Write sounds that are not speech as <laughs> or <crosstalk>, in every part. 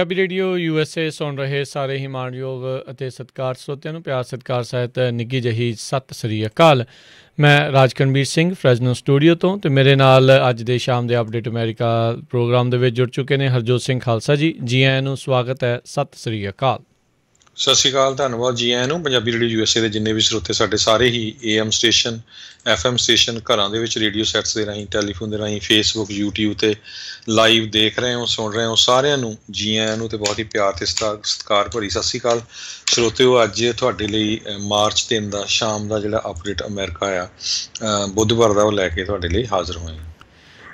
Punjabi radio USA ਸੁਣ ਰਹੇ ਸਾਰੇ ਹੀ ਮਾਣਯੋਗ ਅਤੇ ਸਤਿਕਾਰ ਸਰੋਤਿਆਂ ਨੂੰ ਪਿਆਰ ਸਤਿਕਾਰ ਸਹਿਤ ਨਿੱਗੀ ਜਹੀ ਸਤਿ ਸ੍ਰੀ ਅਕਾਲ ਮੈਂ ਰਾਜਕਨਵੀਰ ਸਿੰਘ ਫ੍ਰੈਜਨੋ ਸਟੂਡੀਓ ਤੋਂ ਤੇ ਮੇਰੇ ਨਾਲ ਅੱਜ ਦੇ ਸ਼ਾਮ ਦੇ ਅਪਡੇਟ ਅਮਰੀਕਾ ਪ੍ਰੋਗਰਾਮ ਦੇ ਵਿੱਚ ਜੁੜ ਚੁੱਕੇ ਨੇ ਹਰਜੋਤ ਸਿੰਘ ਖਾਲਸਾ ਜੀ ਜੀ ਆਇਆਂ ਨੂੰ ਸਵਾਗਤ ਹੈ ਸਤਿ ਸ੍ਰੀ ਅਕਾਲ ਸਤਿ ਸ਼੍ਰੀ ਅਕਾਲ ਧੰਨਵਾਦ ਜੀ ਆਇਆਂ ਨੂੰ ਪੰਜਾਬੀ ਰੇਡੀਓ ਯੂਐਸਏ ਦੇ ਜਿੰਨੇ ਵੀ ਸਰੋਤੇ ਸਾਡੇ ਸਾਰੇ ਹੀ ਏਐਮ ਸਟੇਸ਼ਨ ਐਫਐਮ ਸਟੇਸ਼ਨ ਘਰਾਂ ਦੇ ਵਿੱਚ ਰੇਡੀਓ ਸੈਟਸ ਦੇ ਰਾਹੀਂ ਟੈਲੀਫੋਨ ਦੇ ਰਾਹੀਂ ਫੇਸਬੁੱਕ YouTube ਤੇ ਲਾਈਵ ਦੇਖ ਰਹੇ ਹੋ ਸੁਣ ਰਹੇ ਹੋ ਸਾਰਿਆਂ ਨੂੰ ਜੀ ਆਇਆਂ ਨੂੰ ਤੇ ਬਹੁਤ ਹੀ ਪਿਆਰ ਤੇ ਸਤਿਕਾਰ ਭਰੀ ਸਤਿ ਸ਼੍ਰੀ ਅਕਾਲ ਸਰੋਤਿਓ ਅੱਜ ਤੁਹਾਡੇ ਲਈ ਮਾਰਚ 3 ਦਾ ਸ਼ਾਮ ਦਾ ਜਿਹੜਾ ਅਪਡੇਟ ਅਮਰੀਕਾ ਆ ਬੁੱਧਵਾਰ ਦਾ ਉਹ ਲੈ ਕੇ ਤੁਹਾਡੇ ਲਈ ਹਾਜ਼ਰ ਹੋਏ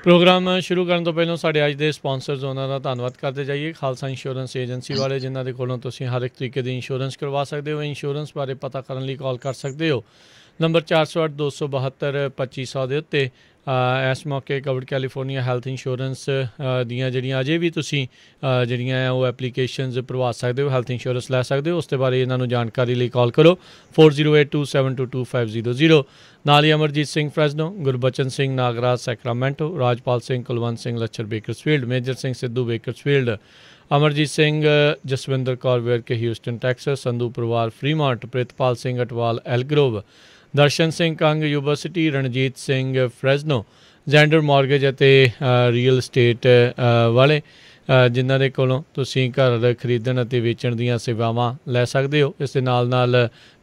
ਪ੍ਰੋਗਰਾਮ ਸ਼ੁਰੂ ਕਰਨ ਤੋਂ ਪਹਿਲਾਂ ਸਾਡੇ ਅੱਜ ਦੇ ਸਪਾਂਸਰਸ ਉਹਨਾਂ ਦਾ ਧੰਨਵਾਦ ਕਰਦੇ ਜਾਈਏ ਖਾਲਸਾ ਇੰਸ਼ੋਰੈਂਸ ਏਜੰਸੀ ਵਾਲੇ ਜਿਨ੍ਹਾਂ ਦੇ ਕੋਲੋਂ ਤੁਸੀਂ ਹਰ ਇੱਕ ਤਰੀਕੇ ਦੀ ਇੰਸ਼ੋਰੈਂਸ ਕਰਵਾ ਸਕਦੇ ਹੋ ਇੰਸ਼ੋਰੈਂਸ ਬਾਰੇ ਪਤਾ ਕਰਨ ਲਈ ਕਾਲ ਕਰ ਸਕਦੇ ਹੋ ਨੰਬਰ 408 272 2500 ਦੇ ਉੱਤੇ ਇਸ ਮੌਕੇ ਕਵਰਡ ਕੈਲੀਫੋਰਨੀਆ ਹੈਲਥ ਇੰਸ਼ੋਰੈਂਸ ਦੀਆਂ ਜਿਹੜੀਆਂ ਅਜੇ ਵੀ ਤੁਸੀਂ ਜਿਹੜੀਆਂ ਆ ਉਹ ਐਪਲੀਕੇਸ਼ਨਸ ਭਰਵਾ ਸਕਦੇ ਹੋ ਹੈਲਥ ਇੰਸ਼ੋਰੈਂਸ ਲੈ ਸਕਦੇ ਹੋ ਉਸ ਤੇ ਬਾਰੇ ਇਹਨਾਂ ਨੂੰ ਜਾਣਕਾਰੀ ਲਈ ਕਾਲ ਕਰੋ 4082722500 ਨਾਲ ਹੀ Amarjit Singh Fresno Gurbachan Singh Nagaraj Sacramento Rajpal Singh Kulwant Singh Lachhar Bakersfield Major Singh Sidhu Bakersfield Amarjit Singh Jaswinder Kaur ਵੇਰ ਕੇ ਹਿਊਸਟਨ ਟੈਕਸਸ ਸੰਧੂ ਪਰਿਵਾਰ Freemart Pritpal Singh Atwal Elk Grove Darshan Singh Kang university Ranjit Singh Fresno Zander mortgage ਅਤੇ ਰੀਅਲ ਏਸਟੇਟ ਵਾਲੇ ਜਿਨ੍ਹਾਂ ਦੇ ਕੋਲੋਂ ਤੁਸੀਂ ਘਰ ਖਰੀਦਣ ਅਤੇ ਵੇਚਣ ਦੀਆਂ ਸੇਵਾਵਾਂ ਲੈ ਸਕਦੇ ਹੋ ਇਸ ਦੇ ਨਾਲ ਨਾਲ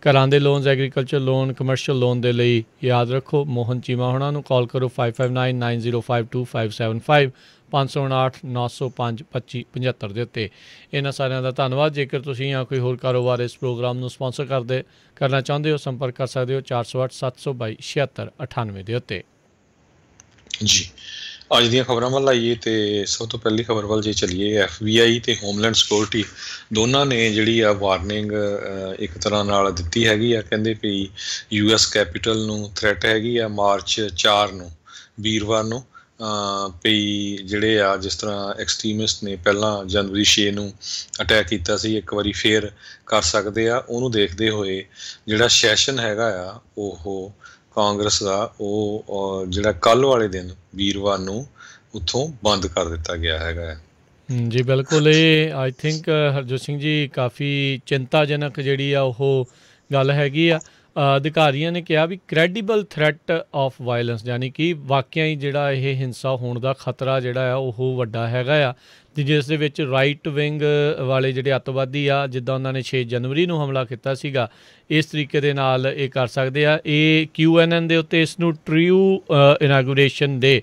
ਘਰਾਂ ਦੇ loans agriculture loan commercial loan ਦੇ ਲਈ ਯਾਦ ਰੱਖੋ ਮੋਹਨ ਚੀਮਾ ਹੁਣਾਂ ਨੂੰ ਕਾਲ ਕਰੋ 5599052575 559052575 ਦੇ ਉੱਤੇ ਇਹਨਾਂ ਸਾਰਿਆਂ ਦਾ ਧੰਨਵਾਦ ਜੇਕਰ ਤੁਸੀਂ ਜਾਂ ਕੋਈ ਹੋਰ ਕਾਰੋਬਾਰ ਇਸ ਪ੍ਰੋਗਰਾਮ ਨੂੰ ਸਪਾਂਸਰ ਕਰਦੇ ਕਰਨਾ ਚਾਹੁੰਦੇ ਹੋ ਸੰਪਰਕ ਕਰ ਸਕਦੇ ਹੋ 4087226798 ਦੇ ਉੱਤੇ ਜੀ ਅੱਜ ਦੀਆਂ ਖਬਰਾਂ ਵੱਲ ਆਈਏ ਤੇ ਸਭ ਤੋਂ ਪਹਿਲੀ ਖਬਰ ਵੱਲ ਜੇ ਚਲੀਏ ਐਫਬੀਆਈ ਤੇ ਹੋਮਲੈਂਡ ਸਿਕਿਉਰਿਟੀ ਦੋਨਾਂ ਨੇ ਜਿਹੜੀ ਆ ਵਾਰਨਿੰਗ ਇੱਕ ਤਰ੍ਹਾਂ ਨਾਲ ਦਿੱਤੀ ਹੈਗੀ ਆ ਕਹਿੰਦੇ ਵੀ ਯੂਐਸ ਕੈਪੀਟਲ ਨੂੰ ਥ੍ਰੈਟ ਹੈਗੀ ਆ ਮਾਰਚ 4 ਨੂੰ ਵੀਰਵਾਰ ਨੂੰ ਪਈ ਜਿਹੜੇ ਆ ਜਿਸ ਤਰ੍ਹਾਂ ਐਕਸਟ੍ਰੀਮਿਸਟ ਨੇ ਪਹਿਲਾਂ ਜਨਵਰੀ 6 ਨੂੰ ਅਟੈਕ ਕੀਤਾ ਸੀ ਇੱਕ ਵਾਰੀ ਫੇਰ ਕਰ ਸਕਦੇ ਆ ਉਹਨੂੰ ਦੇਖਦੇ ਹੋਏ ਜਿਹੜਾ ਸੈਸ਼ਨ ਹੈਗਾ ਆ ਉਹ ਕਾਂਗਰਸ ਦਾ ਉਹ ਜਿਹੜਾ ਕੱਲ ਵਾਲੇ ਦਿਨ ਵੀਰਵਾਰ ਨੂੰ ਉੱਥੋਂ ਬੰਦ ਕਰ ਦਿੱਤਾ ਗਿਆ ਹੈਗਾ ਜੀ ਬਿਲਕੁਲ ਇਹ ਆਈ ਥਿੰਕ ਹਰਜੋਤ ਸਿੰਘ ਜੀ ਕਾਫੀ ਚਿੰਤਾਜਨਕ ਜਿਹੜੀ ਆ ਉਹ ਗੱਲ ਹੈਗੀ ਆ ਅਧਿਕਾਰੀਆਂ ਨੇ ਕਿਹਾ ਵੀ ਕ੍ਰੈਡੀਬਲ ਥ੍ਰੈਟ ਆਫ ਵਾਇਲੈਂਸ ਯਾਨੀ ਕਿ ਵਾਕਿਆ ਹੀ ਜਿਹੜਾ ਇਹ ਹਿੰਸਾ ਹੋਣ ਦਾ ਖਤਰਾ ਜਿਹੜਾ ਆ ਉਹ ਵੱਡਾ ਹੈਗਾ ਆ ਤੇ ਜਿਸ ਦੇ ਵਿੱਚ ਰਾਈਟ ਵਿੰਗ ਵਾਲੇ ਜਿਹੜੇ ਅਤਵਾਦੀ ਆ ਜਿੱਦਾਂ ਉਹਨਾਂ ਨੇ 6 ਜਨਵਰੀ ਨੂੰ ਹਮਲਾ ਕੀਤਾ ਸੀਗਾ ਇਸ ਤਰੀਕੇ ਦੇ ਨਾਲ ਇਹ ਕਰ ਸਕਦੇ ਆ ਇਹ ਕਿਊਐਨਐਨ ਦੇ ਉੱਤੇ ਇਸ ਨੂੰ ਟ੍ਰੂ ਇਨਾਗੂਰੇਸ਼ਨ ਦੇ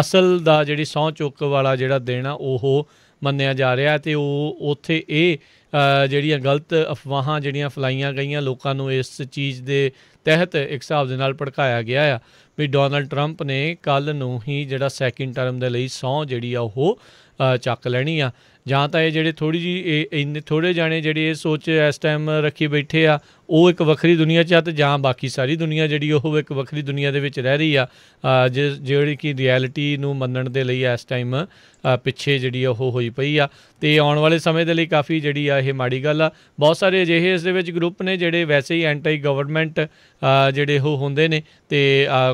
ਅਸਲ ਦਾ ਜਿਹੜੀ ਸੌ ਚੁੱਕ ਵਾਲਾ ਜਿਹੜਾ ਦਿਨ ਆ ਉਹ ਮੰਨਿਆ ਜਾ ਰਿਹਾ ਤੇ ਉਹ ਉਥੇ ਇਹ ਜਿਹੜੀਆਂ ਗਲਤ ਅਫਵਾਹਾਂ ਜਿਹੜੀਆਂ ਫਲਾਈਆਂ ਗਈਆਂ ਲੋਕਾਂ ਨੂੰ ਇਸ ਚੀਜ਼ ਦੇ ਤਹਿਤ ਇੱਕ ਹਿਸਾਬ ਦੇ ਨਾਲ ਭੜਕਾਇਆ ਗਿਆ ਆ ਵੀ ਡੋਨਲਡ ਟਰੰਪ ਨੇ ਕੱਲ ਨੂੰ ਹੀ ਜਿਹੜਾ ਸੈਕਿੰਡ ਟਰਮ ਦੇ ਲਈ ਸੌ ਜਿਹੜੀ ਆ ਉਹ ਚੱਕ ਲੈਣੀ ਆ ਜਾਂ ਤਾਂ ਇਹ ਜਿਹੜੇ ਥੋੜੀ ਜੀ ਇੰਨੇ ਥੋੜੇ ਜਾਣੇ ਜਿਹੜੇ ਇਹ ਸੋਚ ਇਸ ਟਾਈਮ ਰੱਖੀ ਬੈਠੇ ਆ ਉਹ ਇੱਕ ਵੱਖਰੀ ਦੁਨੀਆ 'ਚ ਆ ਤੇ ਜਾਂ ਬਾਕੀ ਸਾਰੀ ਦੁਨੀਆ ਜਿਹੜੀ ਉਹ ਇੱਕ ਵੱਖਰੀ ਦੁਨੀਆ ਦੇ ਵਿੱਚ ਰਹਿ ਰਹੀ ਆ ਜਿਹੜੀ ਕਿ ਰਿਐਲਿਟੀ ਨੂੰ ਮੰਨਣ ਦੇ ਲਈ ਇਸ ਟਾਈਮ ਪਿੱਛੇ ਜਿਹੜੀ ਉਹ ਹੋਈ ਪਈ ਆ ਤੇ ਆਉਣ ਵਾਲੇ ਸਮੇਂ ਦੇ ਲਈ ਕਾਫੀ ਜਿਹੜੀ ਆ ਇਹ ਮਾੜੀ ਗੱਲ ਆ ਬਹੁਤ ਸਾਰੇ ਅਜਿਹੇ ਇਸ ਦੇ ਵਿੱਚ ਗਰੁੱਪ ਨੇ ਜਿਹੜੇ ਵੈਸੇ ਹੀ ਐਂਟੀ ਗਵਰਨਮੈਂਟ ਜਿਹੜੇ ਉਹ ਹੁੰਦੇ ਨੇ ਤੇ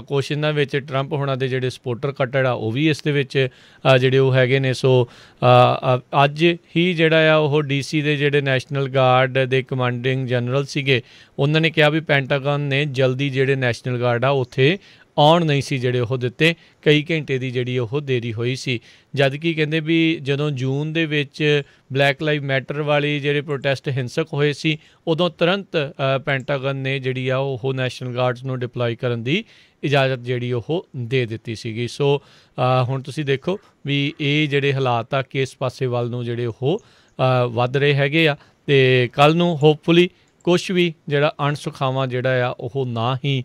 ਕੁਝ ਇਹਨਾਂ ਵਿੱਚ ਟਰੰਪ ਹੋਣਾ ਦੇ ਜਿਹੜੇ ਸਪੋਰਟਰ ਕੱਟੜ ਆ ਉਹ ਵੀ ਇਸ ਦੇ ਵਿੱਚ ਜਿਹੜੇ ਉਹ ਹੈਗੇ ਨੇ ਸੋ ਅੱਜ ਹੀ ਜਿਹੜਾ ਆ ਉਹ ਡੀਸੀ ਦੇ ਜਿਹੜੇ ਨੈਸ਼ਨਲ ਗਾਰਡ ਦੇ ਕਮਾਂਡਿੰਗ ਜਨਰਲ ਸੀਗੇ ਉਹਨਾਂ ਨੇ ਕਿਹਾ ਵੀ ਪੈਂਟਾਗਨ ਨੇ ਜਲਦੀ ਜਿਹੜੇ ਨੈਸ਼ਨਲ ਗਾਰਡ ਆ ਉੱਥੇ ਆਉਣ ਨਹੀਂ ਸੀ ਜਿਹੜੇ ਉਹ ਦਿੱਤੇ ਕਈ ਘੰਟੇ ਦੀ ਜਿਹੜੀ ਉਹ ਦੇਰੀ ਹੋਈ ਸੀ ਜਦ ਕਿ ਕਹਿੰਦੇ ਵੀ ਜਦੋਂ ਜੂਨ ਦੇ ਵਿੱਚ ਬਲੈਕ ਲਾਈਵ ਮੈਟਰ ਵਾਲੀ ਜਿਹੜੇ ਪ੍ਰੋਟੈਸਟ ਹਿੰਸਕ ਹੋਏ ਸੀ ਉਦੋਂ ਤੁਰੰਤ ਪੈਂਟਾਗਨ ਨੇ ਜਿਹੜੀ ਆ ਉਹ ਨੈਸ਼ਨਲ ਗਾਰਡਸ ਨੂੰ ਡਿਪਲੋਏ ਕਰਨ ਦੀ ਇਜਾਜ਼ਤ ਜਿਹੜੀ ਉਹ ਦੇ ਦਿੱਤੀ ਸੀਗੀ ਸੋ ਹੁਣ ਤੁਸੀਂ ਦੇਖੋ ਵੀ ਇਹ ਜਿਹੜੇ ਹਾਲਾਤ ਆ ਕਿਸ ਪਾਸੇ ਵੱਲ ਨੂੰ ਜਿਹੜੇ ਉਹ ਵੱਧ ਰਹੇ ਹੈਗੇ ਆ ਤੇ ਕੱਲ ਨੂੰ ਹੋਪਫੁਲੀ ਕੁਝ ਵੀ ਜਿਹੜਾ ਅਣਸੁਖਾਵਾਂ ਜਿਹੜਾ ਆ ਉਹ ਨਾ ਹੀ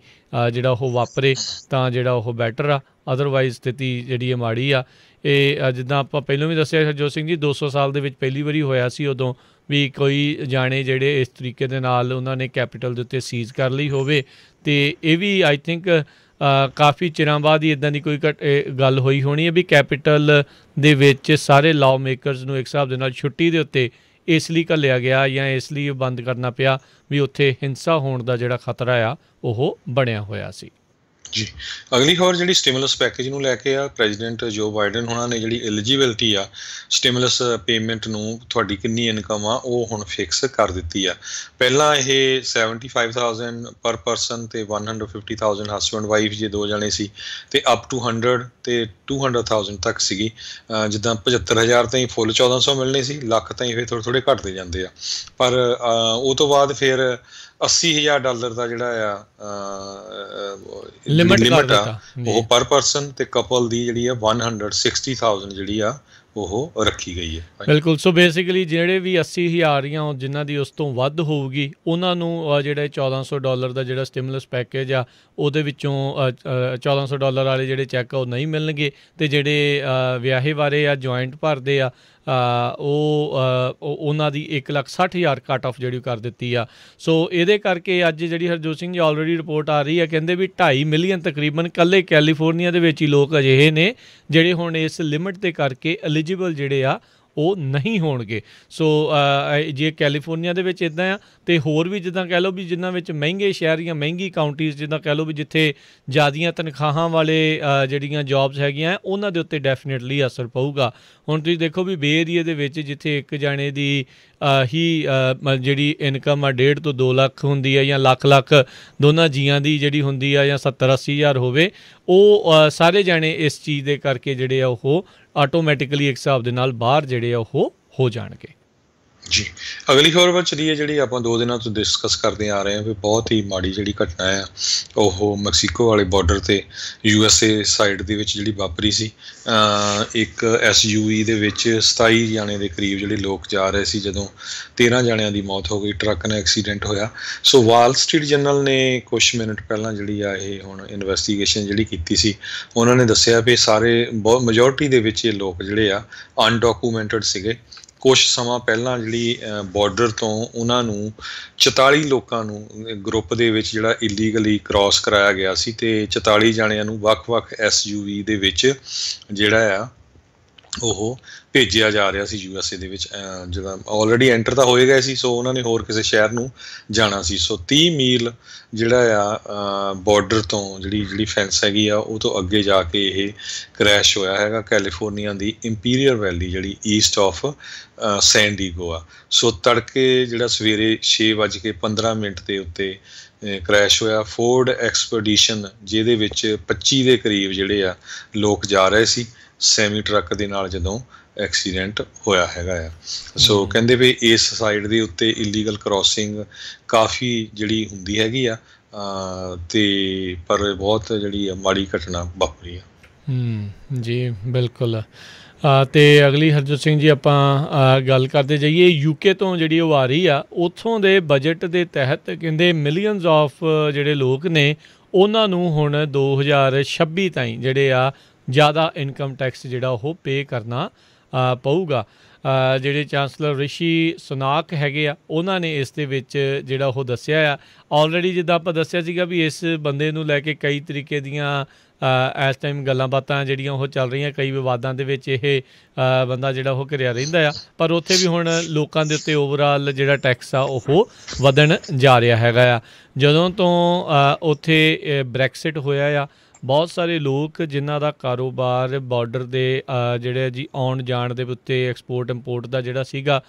ਜਿਹੜਾ ਉਹ ਵਾਪਰੇ ਤਾਂ ਜਿਹੜਾ ਉਹ ਬੈਟਰ ਆ ਅਦਰਵਾਈਜ਼ ਸਥਿਤੀ ਜਿਹੜੀ ਹੈ ਮਾੜੀ ਆ ਇਹ ਜਿੱਦਾਂ ਆਪਾਂ ਪਹਿਲਾਂ ਵੀ ਦੱਸਿਆ ਜੋ ਸਿੰਘ ਜੀ 200 ਸਾਲ ਦੇ ਵਿੱਚ ਪਹਿਲੀ ਵਾਰੀ ਹੋਇਆ ਸੀ ਉਦੋਂ ਵੀ ਕੋਈ ਜਾਣੇ ਜਿਹੜੇ ਇਸ ਤਰੀਕੇ ਦੇ ਨਾਲ ਉਹਨਾਂ ਨੇ ਕੈਪੀਟਲ ਦੇ ਉੱਤੇ ਸੀਜ਼ ਕਰ ਲਈ ਹੋਵੇ ਤੇ ਇਹ ਵੀ ਆਈ ਥਿੰਕ ਕਾਫੀ ਚਿਰਾਂ ਬਾਅਦ ਹੀ ਇਦਾਂ ਦੀ ਕੋਈ ਗੱਲ ਹੋਈ ਹੋਣੀ ਹੈ ਵੀ ਕੈਪੀਟਲ ਦੇ ਵਿੱਚ ਸਾਰੇ ਲਾਅ ਮੇਕਰਸ ਨੂੰ ਇੱਕ ਹਿਸਾਬ ਦੇ ਨਾਲ ਛੁੱਟੀ ਦੇ ਉੱਤੇ ਇਸ ਲਈ ਘੱਲਿਆ ਗਿਆ ਜਾਂ ਇਸ ਲਈ ਬੰਦ ਕਰਨਾ ਪਿਆ ਵੀ ਉੱਥੇ ਹਿੰਸਾ ਹੋਣ ਦਾ ਜਿਹੜਾ ਖਤਰਾ ਆ ਉਹ ਬਣਿਆ ਹੋਇਆ ਸੀ ਜੀ ਅਗਲੀ ਖਬਰ ਜਿਹੜੀ ਸਟਿਮੂਲਸ ਪੈਕੇਜ ਨੂੰ ਲੈ ਕੇ ਆ ਪ੍ਰੈਜ਼ੀਡੈਂਟ ਜੋ ਬਾਈਡਨ ਹੋਣਾ ਨੇ ਜਿਹੜੀ ਐਲੀਜੀਬਿਲਟੀ ਆ ਸਟਿਮੂਲਸ ਪੇਮੈਂਟ ਨੂੰ ਤੁਹਾਡੀ ਕਿੰਨੀ ਇਨਕਮ ਆ ਉਹ ਹੁਣ ਫਿਕਸ ਕਰ ਦਿੱਤੀ ਆ ਪਹਿਲਾਂ ਇਹ 75000 ਪਰ ਪਰਸਨ ਤੇ 150000 ਹਸਬੰਡ ਵਾਈਫ ਜੇ ਦੋ ਜਣੇ ਸੀ ਤੇ ਅਪ ਟੂ 100 ਤੇ 200000 ਤੱਕ ਸੀਗੀ ਜਿੱਦਾਂ 75000 ਤਾਈਂ ਫੁੱਲ 1400 ਮਿਲਨੇ ਸੀ ਲੱਖ ਤਾਈਂ ਫੇਰ ਥੋੜੇ ਥੋੜੇ ਘਟਦੇ ਜਾਂਦੇ ਆ ਪਰ ਉਹ ਤੋਂ ਬਾਅਦ ਫਿਰ 80000 ਡਾਲਰ ਦਾ ਜਿਹੜਾ ਆ ਲਿਮਿਟ ਦਿੱਤਾ ਉਹ ਪਰ ਪਰਸਨ ਤੇ ਕਪਲ ਦੀ ਜਿਹੜੀ ਆ 160000 ਜਿਹੜੀ ਆ ਉਹ ਰੱਖੀ ਗਈ ਹੈ ਬਿਲਕੁਲ ਸੋ ਬੇਸਿਕਲੀ ਜਿਹੜੇ ਵੀ 80000 ਉਹ ਜਿਨ੍ਹਾਂ ਦੀ ਉਸ ਤੋਂ ਵੱਧ ਹੋਊਗੀ ਉਹਨਾਂ ਨੂੰ ਜਿਹੜਾ 1400 ਡਾਲਰ ਦਾ ਜਿਹੜਾ ਸਟਿਮੂਲਸ ਪੈਕੇਜ ਆ ਉਹਦੇ ਵਿੱਚੋਂ 1400 ਡਾਲਰ ਵਾਲੇ ਜਿਹੜੇ ਚੈੱਕ ਉਹ ਨਹੀਂ ਮਿਲਣਗੇ ਤੇ ਜਿਹੜੇ ਵਿਆਹੇ ਵਾਲੇ ਆ ਜੁਆਇੰਟ ਭਰਦੇ ਆ ਉਹ ਉਹਨਾਂ ਦੀ 160000 ਕੱਟ ਆਫ ਜਿਹੜੀ ਕਰ ਦਿੱਤੀ ਆ ਸੋ ਇਹਦੇ ਕਰਕੇ ਅੱਜ ਜਿਹੜੀ ਹਰਜੋਤ ਸਿੰਘ ਜੀ ਆਲਰੇਡੀ ਰਿਪੋਰਟ ਆ ਰਹੀ ਆ ਕਹਿੰਦੇ ਵੀ 2.5 ਮਿਲੀਅਨ ਤਕਰੀਬਨ ਕੱਲੇ ਕੈਲੀਫੋਰਨੀਆ ਦੇ ਵਿੱਚ ਹੀ ਲੋਕ ਅਜਿਹੇ ਨੇ ਜਿਹੜੇ ਹੁਣ ਇਸ ਲਿਮਿਟ ਦੇ ਕਰਕੇ ਐਲੀਜੀਬਲ ਜਿਹੜੇ ਆ ਉਹ ਨਹੀਂ ਹੋਣਗੇ ਸੋ ਜੇ ਕੈਲੀਫੋਰਨੀਆ ਦੇ ਵਿੱਚ ਇਦਾਂ ਆ ਤੇ ਹੋਰ ਵੀ ਜਿੱਦਾਂ ਕਹਿ ਲਓ ਵੀ ਜਿਨ੍ਹਾਂ ਵਿੱਚ ਮਹਿੰਗੇ ਸ਼ਹਿਰ ਜਾਂ ਮਹਿੰਗੀ ਕਾਉਂਟੀਆਂ ਜਿੱਦਾਂ ਕਹਿ ਲਓ ਵੀ ਜਿੱਥੇ ਜ਼ਿਆਦੀਆਂ ਤਨਖਾਹਾਂ ਵਾਲੇ ਜਿਹੜੀਆਂ ਜੌਬਸ ਹੈਗੀਆਂ ਉਹਨਾਂ ਦੇ ਉੱਤੇ ਡੈਫੀਨਿਟਲੀ ਅਸਰ ਪਊਗਾ ਹੁਣ ਤੁਸੀਂ ਦੇਖੋ ਵੀ ਬੇ ਏਰੀਆ ਦੇ ਵਿੱਚ ਜਿੱਥੇ ਇੱਕ ਜਾਣੇ ਦੀ ਹੀ ਜਿਹੜੀ ਇਨਕਮ ਆ 1.5 ਤੋਂ 2 ਲੱਖ ਹੁੰਦੀ ਹੈ ਜਾਂ ਲੱਖ ਲੱਖ ਦੋਨਾਂ ਜੀਆਂ ਦੀ ਜਿਹੜੀ ਹੁੰਦੀ ਆ ਜਾਂ 70 80000 ਹੋਵੇ ਉਹ ਸਾਰੇ ਜਾਣੇ ਇਸ ਚੀਜ਼ ਦੇ ਕਰਕੇ ਜਿਹੜੇ ਆ ਉਹ ਆਟੋਮੈਟਿਕਲੀ ਇੱਕ ਹਿਸਾਬ ਦੇ ਨਾਲ ਬਾਹਰ ਜਿਹੜੇ ਆ ਉਹ ਹੋ ਜਾਣਗੇ ਜੀ ਅਗਲੀ ਖਬਰ ਵੱਲ ਚਲੀਏ ਜਿਹੜੀ ਆਪਾਂ ਦੋ ਦਿਨਾਂ ਤੋਂ ਡਿਸਕਸ ਕਰਦੇ ਆ ਰਹੇ ਹਾਂ ਵੀ ਬਹੁਤ ਹੀ ਮਾੜੀ ਜਿਹੜੀ ਘਟਨਾ ਆ ਉਹ ਮੈਕਸੀਕੋ ਵਾਲੇ ਬਾਰਡਰ ਤੇ ਯੂ ਐਸ ਏ ਸਾਈਡ ਦੇ ਵਿੱਚ ਜਿਹੜੀ ਵਾਪਰੀ ਸੀ ਇੱਕ ਐਸ ਯੂ ਵੀ ਦੇ ਵਿੱਚ 27 ਜਾਣੇ ਦੇ ਕਰੀਬ ਜਿਹੜੇ ਲੋਕ ਜਾ ਰਹੇ ਸੀ ਜਦੋਂ 13 ਜਾਣਿਆਂ ਦੀ ਮੌਤ ਹੋ ਗਈ ਟਰੱਕ ਨਾਲ ਐਕਸੀਡੈਂਟ ਹੋਇਆ ਸੋ ਵਾਲ ਸਟਰੀਟ ਜਰਨਲ ਨੇ ਕੁਝ ਮਿੰਟ ਪਹਿਲਾਂ ਜਿਹੜੀ ਆ ਇਹ ਹੁਣ ਇਨਵੈਸਟੀਗੇਸ਼ਨ ਜਿਹੜੀ ਕੀਤੀ ਸੀ ਉਹਨਾਂ ਨੇ ਦੱਸਿਆ ਵੀ ਸਾਰੇ ਬਹੁਤ ਮੈਜੋਰਟੀ ਦੇ ਵਿੱਚ ਇਹ ਲੋਕ ਜਿਹੜੇ ਆ ਅਨਡਾਕੂਮੈਂਟਡ ਸੀਗੇ ਕੁਝ ਸਮਾਂ ਪਹਿਲਾਂ ਜਿਹੜੀ ਬਾਰਡਰ ਤੋਂ ਉਹਨਾਂ ਨੂੰ 44 ਲੋਕਾਂ ਨੂੰ ਗਰੁੱਪ ਦੇ ਵਿੱਚ ਜਿਹੜਾ ਇਲੀਗਲੀ ਕ੍ਰਾਸ ਕਰਾਇਆ ਗਿਆ ਸੀ ਤੇ 44 ਜਣਿਆਂ ਨੂੰ ਵੱਖ-ਵੱਖ ਐਸਯੂਵੀ ਦੇ ਵਿੱਚ ਜਿਹੜਾ ਆ ਉਹ ਭੇਜਿਆ ਜਾ ਰਿਹਾ ਸੀ ਯੂ ਐਸ ਏ ਦੇ ਵਿੱਚ ਜਿਹੜਾ ਆਲਰੇਡੀ ਐਂਟਰ ਤਾਂ ਹੋਏ ਗਏ ਸੀ ਸੋ ਉਹਨਾਂ ਨੇ ਹੋਰ ਕਿਸੇ ਸ਼ਹਿਰ ਨੂੰ ਜਾਣਾ ਸੀ ਸੋ 30 ਮੀਲ ਜਿਹੜਾ ਆ ਬਾਰਡਰ ਤੋਂ ਜਿਹੜੀ ਜਿਹੜੀ ਫੈਂਸ ਹੈਗੀ ਆ ਉਹ ਤੋਂ ਅੱਗੇ ਜਾ ਕੇ ਇਹ ਕ੍ਰੈਸ਼ ਹੋਇਆ ਹੈਗਾ ਕੈਲੀਫੋਰਨੀਆ ਦੀ ਇੰਪੀਰੀਅਰ ਵੈਲੀ ਜਿਹੜੀ ਈਸਟ ਆਫ ਸੈਨ ਡੀਗੋ ਆ ਸੋ ਤੜਕੇ ਜਿਹੜਾ ਸਵੇਰੇ 6:15 ਮਿੰਟ ਦੇ ਉੱਤੇ ਕ੍ਰੈਸ਼ ਹੋਇਆ ਫੋਰਡ ਐਕਸਪੀਡੀਸ਼ਨ ਜਿਹਦੇ ਵਿੱਚ 25 ਦੇ ਕਰੀਬ ਜਿਹੜੇ ਆ ਲੋਕ ਜਾ ਰਹੇ ਸੀ ਸੈਮੀ ਟਰੱਕ ਦੇ ਨਾਲ ਜਦੋਂ ਐਕਸੀਡੈਂਟ ਹੋਇਆ ਹੈਗਾ ਆ ਸੋ ਕਹਿੰਦੇ ਵੀ ਇਸ ਸਾਈਡ ਦੇ ਉੱਤੇ ਇਲੀਗਲ ਕ੍ਰਾਸਿੰਗ ਕਾਫੀ ਜਿਹੜੀ ਹੁੰਦੀ ਹੈਗੀ ਆ ਤੇ ਪਰ ਬਹੁਤ ਜਿਹੜੀ ਮਾੜੀ ਘਟਨਾ ਵਾਪਰੀ ਆ ਹੂੰ ਜੀ ਬਿਲਕੁਲ ਤੇ ਅਗਲੀ ਹਰਜੋਤ ਸਿੰਘ ਜੀ ਆਪਾਂ ਗੱਲ ਕਰਦੇ ਜਾਈਏ ਯੂਕੇ ਤੋਂ ਜਿਹੜੀ ਉਹ ਆ ਰਹੀ ਆ ਉਥੋਂ ਦੇ ਬਜਟ ਦੇ ਤਹਿਤ ਕਹਿੰਦੇ ਮਿਲੀਅਨਸ ਆਫ ਜਿਹੜੇ ਲੋਕ ਨੇ ਉਹਨਾਂ ਨੂੰ ਹੁਣ 2026 ਤਾਈਂ ਜਿਹੜੇ ਆ ਜ਼ਿਆਦਾ ਇਨਕਮ ਟੈਕਸ ਜਿਹੜਾ ਉਹ ਪੇ ਕਰਨਾ ਪਊਗਾ ਜਿਹੜੇ ਚਾਂਸਲਰ ਰਿਸ਼ੀ ਸੁਨਾਕ ਹੈਗੇ ਆ ਉਹਨਾਂ ਨੇ ਇਸ ਦੇ ਵਿੱਚ ਜਿਹੜਾ ਉਹ ਦੱਸਿਆ ਆ ਆਲਰੇਡੀ ਜਿੱਦਾਂ ਆਪਾਂ ਦੱਸਿਆ ਸੀਗਾ ਵੀ ਇਸ ਬੰਦੇ ਨੂੰ ਲੈ ਕੇ ਕਈ ਤਰੀਕੇ ਦੀਆਂ ਇਸ ਟਾਈਮ ਗੱਲਾਂ ਬਾਤਾਂ ਜਿਹੜੀਆਂ ਉਹ ਚੱਲ ਰਹੀਆਂ ਕਈ ਵਿਵਾਦਾਂ ਦੇ ਵਿੱਚ ਇਹ ਬੰਦਾ ਜਿਹੜਾ ਉਹ ਘਰਿਆ ਰਹਿੰਦਾ ਆ ਪਰ ਉੱਥੇ ਵੀ ਹੁਣ ਲੋਕਾਂ ਦੇ ਉੱਤੇ ਓਵਰਆਲ ਜਿਹੜਾ ਟੈਕਸ ਆ ਉਹ ਵਧਣ ਜਾ ਰਿਹਾ ਹੈਗਾ ਆ ਜਦੋਂ ਤੋਂ ਉੱਥੇ ਬ੍ਰੈਕਸਿਟ ਹੋਇਆ ਆ ਬਹੁਤ ਸਾਰੇ ਲੋਕ ਜਿਨ੍ਹਾਂ ਦਾ ਕਾਰੋਬਾਰ ਬਾਰਡਰ ਦੇ ਜਿਹੜੇ ਜੀ ਆਉਣ ਜਾਣ ਦੇ ਉੱਤੇ ਐਕਸਪੋਰਟ ਇੰਪੋਰਟ ਦਾ ਜਿਹੜਾ ਸੀਗਾ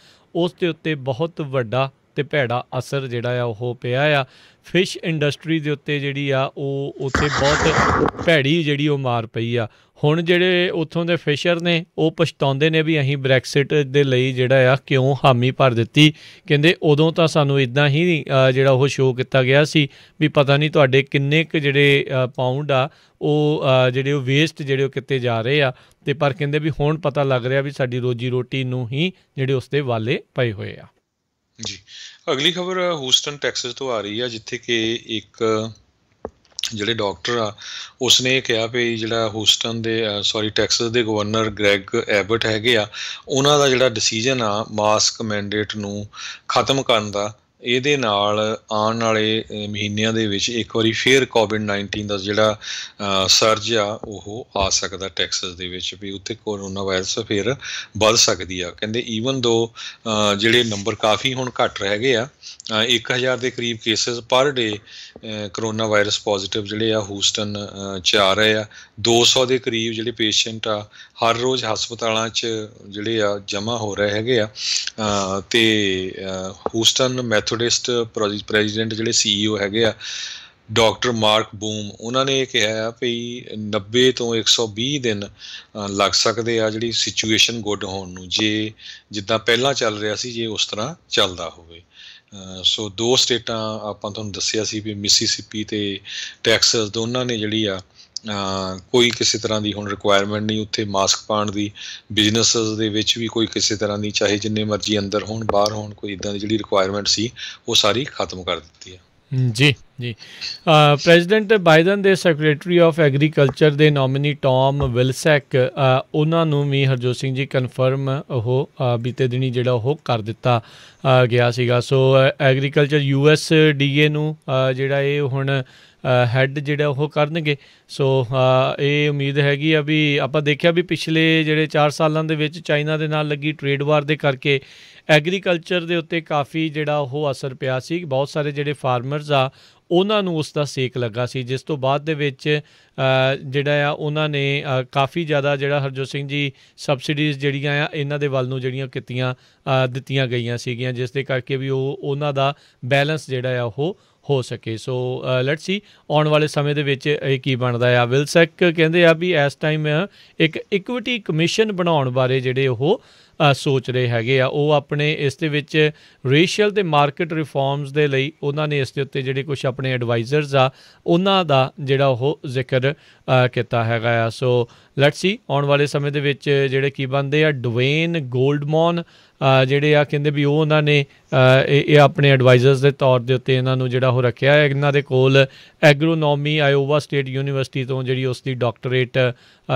ਉਸ ਦੇ ਉੱਤੇ ਬਹੁਤ ਵੱਡਾ ਤੇ ਭੈੜਾ ਅਸਰ ਜਿਹੜਾ ਆ ਉਹ ਪਿਆ ਆ ਫਿਸ਼ ਇੰਡਸਟਰੀ ਦੇ ਉੱਤੇ ਜਿਹੜੀ ਆ ਉਹ ਉੱਥੇ ਬਹੁਤ ਭੈੜੀ ਜਿਹੜੀ ਉਹ ਮਾਰ ਪਈ ਆ ਹੁਣ ਜਿਹੜੇ ਉਥੋਂ ਦੇ ਫਿਸ਼ਰ ਨੇ ਉਹ ਪਛਤਾਉਂਦੇ ਨੇ ਵੀ ਅਸੀਂ ਬ੍ਰੈਕਸਿਟ ਦੇ ਲਈ ਜਿਹੜਾ ਆ ਕਿਉਂ ਹਾਮੀ ਭਰ ਦਿੱਤੀ ਕਹਿੰਦੇ ਉਦੋਂ ਤਾਂ ਸਾਨੂੰ ਇਦਾਂ ਹੀ ਜਿਹੜਾ ਉਹ ਸ਼ੋਅ ਕੀਤਾ ਗਿਆ ਸੀ ਵੀ ਪਤਾ ਨਹੀਂ ਤੁਹਾਡੇ ਕਿੰਨੇ ਕ ਜਿਹੜੇ ਪਾਉਂਡ ਆ ਉਹ ਜਿਹੜੇ ਉਹ ਵੇਸਟ ਜਿਹੜੇ ਉਹ ਕਿਤੇ ਜਾ ਰਹੇ ਆ ਤੇ ਪਰ ਕਹਿੰਦੇ ਵੀ ਹੁਣ ਪਤਾ ਲੱਗ ਰਿਹਾ ਵੀ ਸਾਡੀ ਰੋਜੀ ਰੋਟੀ ਨੂੰ ਹੀ ਜਿਹੜੇ ਉਸਦੇ ਵਾਲੇ ਪਏ ਹੋਏ ਆ ਜੀ ਅਗਲੀ ਖਬਰ ਹੂਸਟਨ ਟੈਕਸਸ ਤੋਂ ਆ ਰਹੀ ਹੈ ਜਿੱਥੇ ਕਿ ਇੱਕ ਜਿਹੜੇ ਡਾਕਟਰ ਆ ਉਸਨੇ ਕਿਹਾ ਵੀ ਜਿਹੜਾ ਹੂਸਟਨ ਦੇ ਸੌਰੀ ਟੈਕਸਸ ਦੇ ਗਵਰਨਰ ਗ੍ਰੈਗ ਐਬਟ ਹੈਗੇ ਆ ਉਹਨਾਂ ਦਾ ਜਿਹੜਾ ਡਿਸੀਜਨ ਆ ਮਾਸਕ ਮੈਂਡੇਟ ਨੂੰ ਖਤਮ ਕਰਨ ਦਾ ਇਹਦੇ ਨਾਲ ਆਉਣ ਵਾਲੇ ਮਹੀਨਿਆਂ ਦੇ ਵਿੱਚ ਇੱਕ ਵਾਰੀ ਫੇਰ ਕੋਵਿਡ-19 ਦਾ ਜਿਹੜਾ ਸਰਜ ਆ ਉਹ ਆ ਸਕਦਾ ਟੈਕਸਸ ਦੇ ਵਿੱਚ ਵੀ ਉੱਥੇ ਕੋਰੋਨਾ ਵਾਇਰਸ ਫੇਰ ਵੱਧ ਸਕਦੀ ਆ ਕਹਿੰਦੇ ਈਵਨ ਦੋ ਜਿਹੜੇ ਨੰਬਰ ਕਾਫੀ ਹੁਣ ਘਟ ਰਹਿ ਗਏ ਆ 1000 ਦੇ ਕਰੀਬ ਕੇਸਸ ਪਰ ਡੇ ਕਰੋਨਾ ਵਾਇਰਸ ਪੋਜ਼ਿਟਿਵ ਜਿਹੜੇ ਆ ਹੂਸਟਨ ਚ ਆ ਰਹੇ ਆ 200 ਦੇ ਕਰੀਬ ਜਿਹੜੇ ਪੇਸ਼ੈਂਟ ਆ ਹਰ ਰੋਜ਼ ਹਸਪਤਾਲਾਂ ਚ ਜਿਹੜੇ ਆ ਜਮ੍ਹਾਂ ਹੋ ਰਹੇ ਹੈਗੇ ਆ ਤੇ ਹੂਸਟਨ ਮੈਥੋਡਿਸਟ ਪ੍ਰੈਜ਼ੀਡੈਂਟ ਜਿਹੜੇ ਸੀਈਓ e ਹੈਗੇ ਆ ਡਾਕਟਰ ਮਾਰਕ ਬੂਮ ਉਹਨਾਂ ਨੇ ਇਹ ਕਿਹਾ ਵੀ 90 ਤੋਂ 120 ਦਿਨ ਲੱਗ ਸਕਦੇ ਆ ਜਿਹੜੀ ਸਿਚੁਏਸ਼ਨ ਗੁੱਡ ਹੋਣ ਨੂੰ ਜੇ ਜਿੱਦਾਂ ਪਹਿਲਾਂ ਚੱਲ ਰਿਹਾ ਸੀ ਜੇ ਉਸ ਤਰ੍ਹਾਂ ਚੱਲਦਾ ਹੋਵੇ ਸੋ ਦੋ ਸਟੇਟਾਂ ਆਪਾਂ ਤੁਹਾਨੂੰ ਦੱਸਿਆ ਸੀ ਵੀ ਮਿਸਿਸਿਪੀ ਤੇ ਟੈਕਸਸ ਦੋਨਾਂ ਨੇ ਜਿਹੜੀ ਆ ਕੋਈ ਕਿਸੇ ਤਰ੍ਹਾਂ ਦੀ ਹੁਣ ਰਿਕੁਆਇਰਮੈਂਟ ਨਹੀਂ ਉੱਥੇ ਮਾਸਕ ਪਾਣ ਦੀ ਬਿਜ਼ਨੈਸਸ ਦੇ ਵਿੱਚ ਵੀ ਕੋਈ ਕਿਸੇ ਤਰ੍ਹਾਂ ਦੀ ਚਾਹੇ ਜਿੰਨੇ ਮਰਜ਼ੀ ਅੰਦਰ ਹੋਣ ਬਾਹਰ ਹੋਣ ਕੋਈ ਇਦਾਂ ਦੀ ਜਿਹੜੀ ਰਿਕੁਆਇਰਮੈਂਟ ਸੀ ਉਹ ਸਾਰੀ ਖਤਮ ਕਰ ਦਿੱਤੀ ਹੈ ਜੀ ਜੀ ਪ੍ਰੈਜ਼ੀਡੈਂਟ ਬਾਈਡਨ ਦੇ ਸੈਕਟਰੀ ਆਫ ਐਗਰੀਕਲਚਰ ਦੇ ਨੋਮਿਨੀ ਟੌਮ ਵਿਲਸੈਕ ਉਹਨਾਂ ਨੂੰ ਵੀ ਹਰਜੋਤ ਸਿੰਘ ਜੀ ਕਨਫਰਮ ਉਹ ਬੀਤੇ ਦਿਨੀ ਜਿਹੜਾ ਉਹ ਕਰ ਦਿੱਤਾ ਗਿਆ ਸੀਗਾ ਸੋ ਐਗਰੀਕਲਚਰ ਯੂਐਸ ਡੀਏ ਨੂੰ ਜਿਹੜਾ ਇਹ ਹੁਣ ਹੈੱਡ ਜਿਹੜਾ ਉਹ ਕਰਨਗੇ ਸੋ ਇਹ ਉਮੀਦ ਹੈਗੀ ਆ ਵੀ ਆਪਾਂ ਦੇਖਿਆ ਵੀ ਪਿਛਲੇ ਜਿਹੜੇ 4 ਸਾਲਾਂ ਦੇ ਵਿੱਚ ਚਾਈਨਾ ਦੇ ਨਾਲ ਲੱਗੀ ਟ੍ਰੇਡ ਵਾਰ ਦੇ ਕਰਕੇ ਐਗਰੀਕਲਚਰ ਦੇ ਉੱਤੇ ਕਾਫੀ ਜਿਹੜਾ ਉਹ ਅਸਰ ਪਿਆ ਸੀ ਬਹੁਤ ਸਾਰੇ ਜਿਹੜੇ ਫਾਰਮਰਸ ਆ ਉਹਨਾਂ ਨੂੰ ਉਸ ਦਾ ਸੇਕ ਲੱਗਾ ਸੀ ਜਿਸ ਤੋਂ ਬਾਅਦ ਦੇ ਵਿੱਚ ਜਿਹੜਾ ਆ ਉਹਨਾਂ ਨੇ ਕਾਫੀ ਜ਼ਿਆਦਾ ਜਿਹੜਾ ਹਰਜੋਤ ਸਿੰਘ ਜੀ ਸਬਸਿਡੀਜ਼ ਜਿਹੜੀਆਂ ਆ ਇਹਨਾਂ ਦੇ ਵੱਲ ਨੂੰ ਜਿਹੜੀਆਂ ਕੀਤੀਆਂ ਦਿੱਤੀਆਂ ਗਈਆਂ ਸੀਗੀਆਂ ਜਿਸ ਦੇ ਕਰਕੇ ਵੀ ਉਹ ਉਹਨਾਂ ਦਾ ਬੈਲੈਂਸ ਜਿਹੜਾ ਆ ਉਹ ਹੋ ਸਕੇ ਸੋ ਲੈਟਸ ਸੀ ਆਉਣ ਵਾਲੇ ਸਮੇਂ ਦੇ ਵਿੱਚ ਇਹ ਕੀ ਬਣਦਾ ਆ ਵਿਲਸੈਕ ਕਹਿੰਦੇ ਆ ਵੀ ਇਸ ਟਾਈਮ ਇੱਕ ਇਕਵਿਟੀ ਕਮਿਸ਼ਨ ਬਣਾਉਣ ਬਾਰੇ ਜਿਹੜੇ ਉਹ ਸੋਚ ਰਹੇ ਹੈਗੇ ਆ ਉਹ ਆਪਣੇ ਇਸ ਦੇ ਵਿੱਚ ਰੇਸ਼ੀਅਲ ਤੇ ਮਾਰਕੀਟ ਰਿਫਾਰਮਸ ਦੇ ਲਈ ਉਹਨਾਂ ਨੇ ਇਸ ਦੇ ਉੱਤੇ ਜਿਹੜੇ ਕੁਝ ਆਪਣੇ ਐਡਵਾਈਜ਼ਰਸ ਆ ਉਹਨਾਂ ਦਾ ਜਿਹੜਾ ਉਹ ਜ਼ਿਕਰ ਕੀਤਾ ਹੈਗਾ ਆ ਸੋ ਲੈਟਸ ਸੀ ਆਉਣ ਵਾਲੇ ਸਮੇਂ ਦੇ ਵਿੱਚ ਜਿਹੜੇ ਕੀ ਬੰਦੇ ਆ ਡਵੇਨ ਗੋਲਡਮਨ ਜਿਹੜੇ ਆ ਕਹਿੰਦੇ ਵੀ ਉਹ ਉਹਨਾਂ ਨੇ ਇਹ ਆਪਣੇ ਐਡਵਾਈਜ਼ਰਸ ਦੇ ਤੌਰ ਦੇ ਉੱਤੇ ਇਹਨਾਂ ਨੂੰ ਜਿਹੜਾ ਉਹ ਰੱਖਿਆ ਹੈ ਇਹਨਾਂ ਦੇ ਕੋਲ ਐਗਰੋਨੋਮੀ ਆਇਓਵਾ ਸਟੇਟ ਯੂਨੀਵਰਸਿਟੀ ਤੋਂ ਜਿਹੜੀ ਉਸ ਦੀ ਡਾਕਟਰੇਟ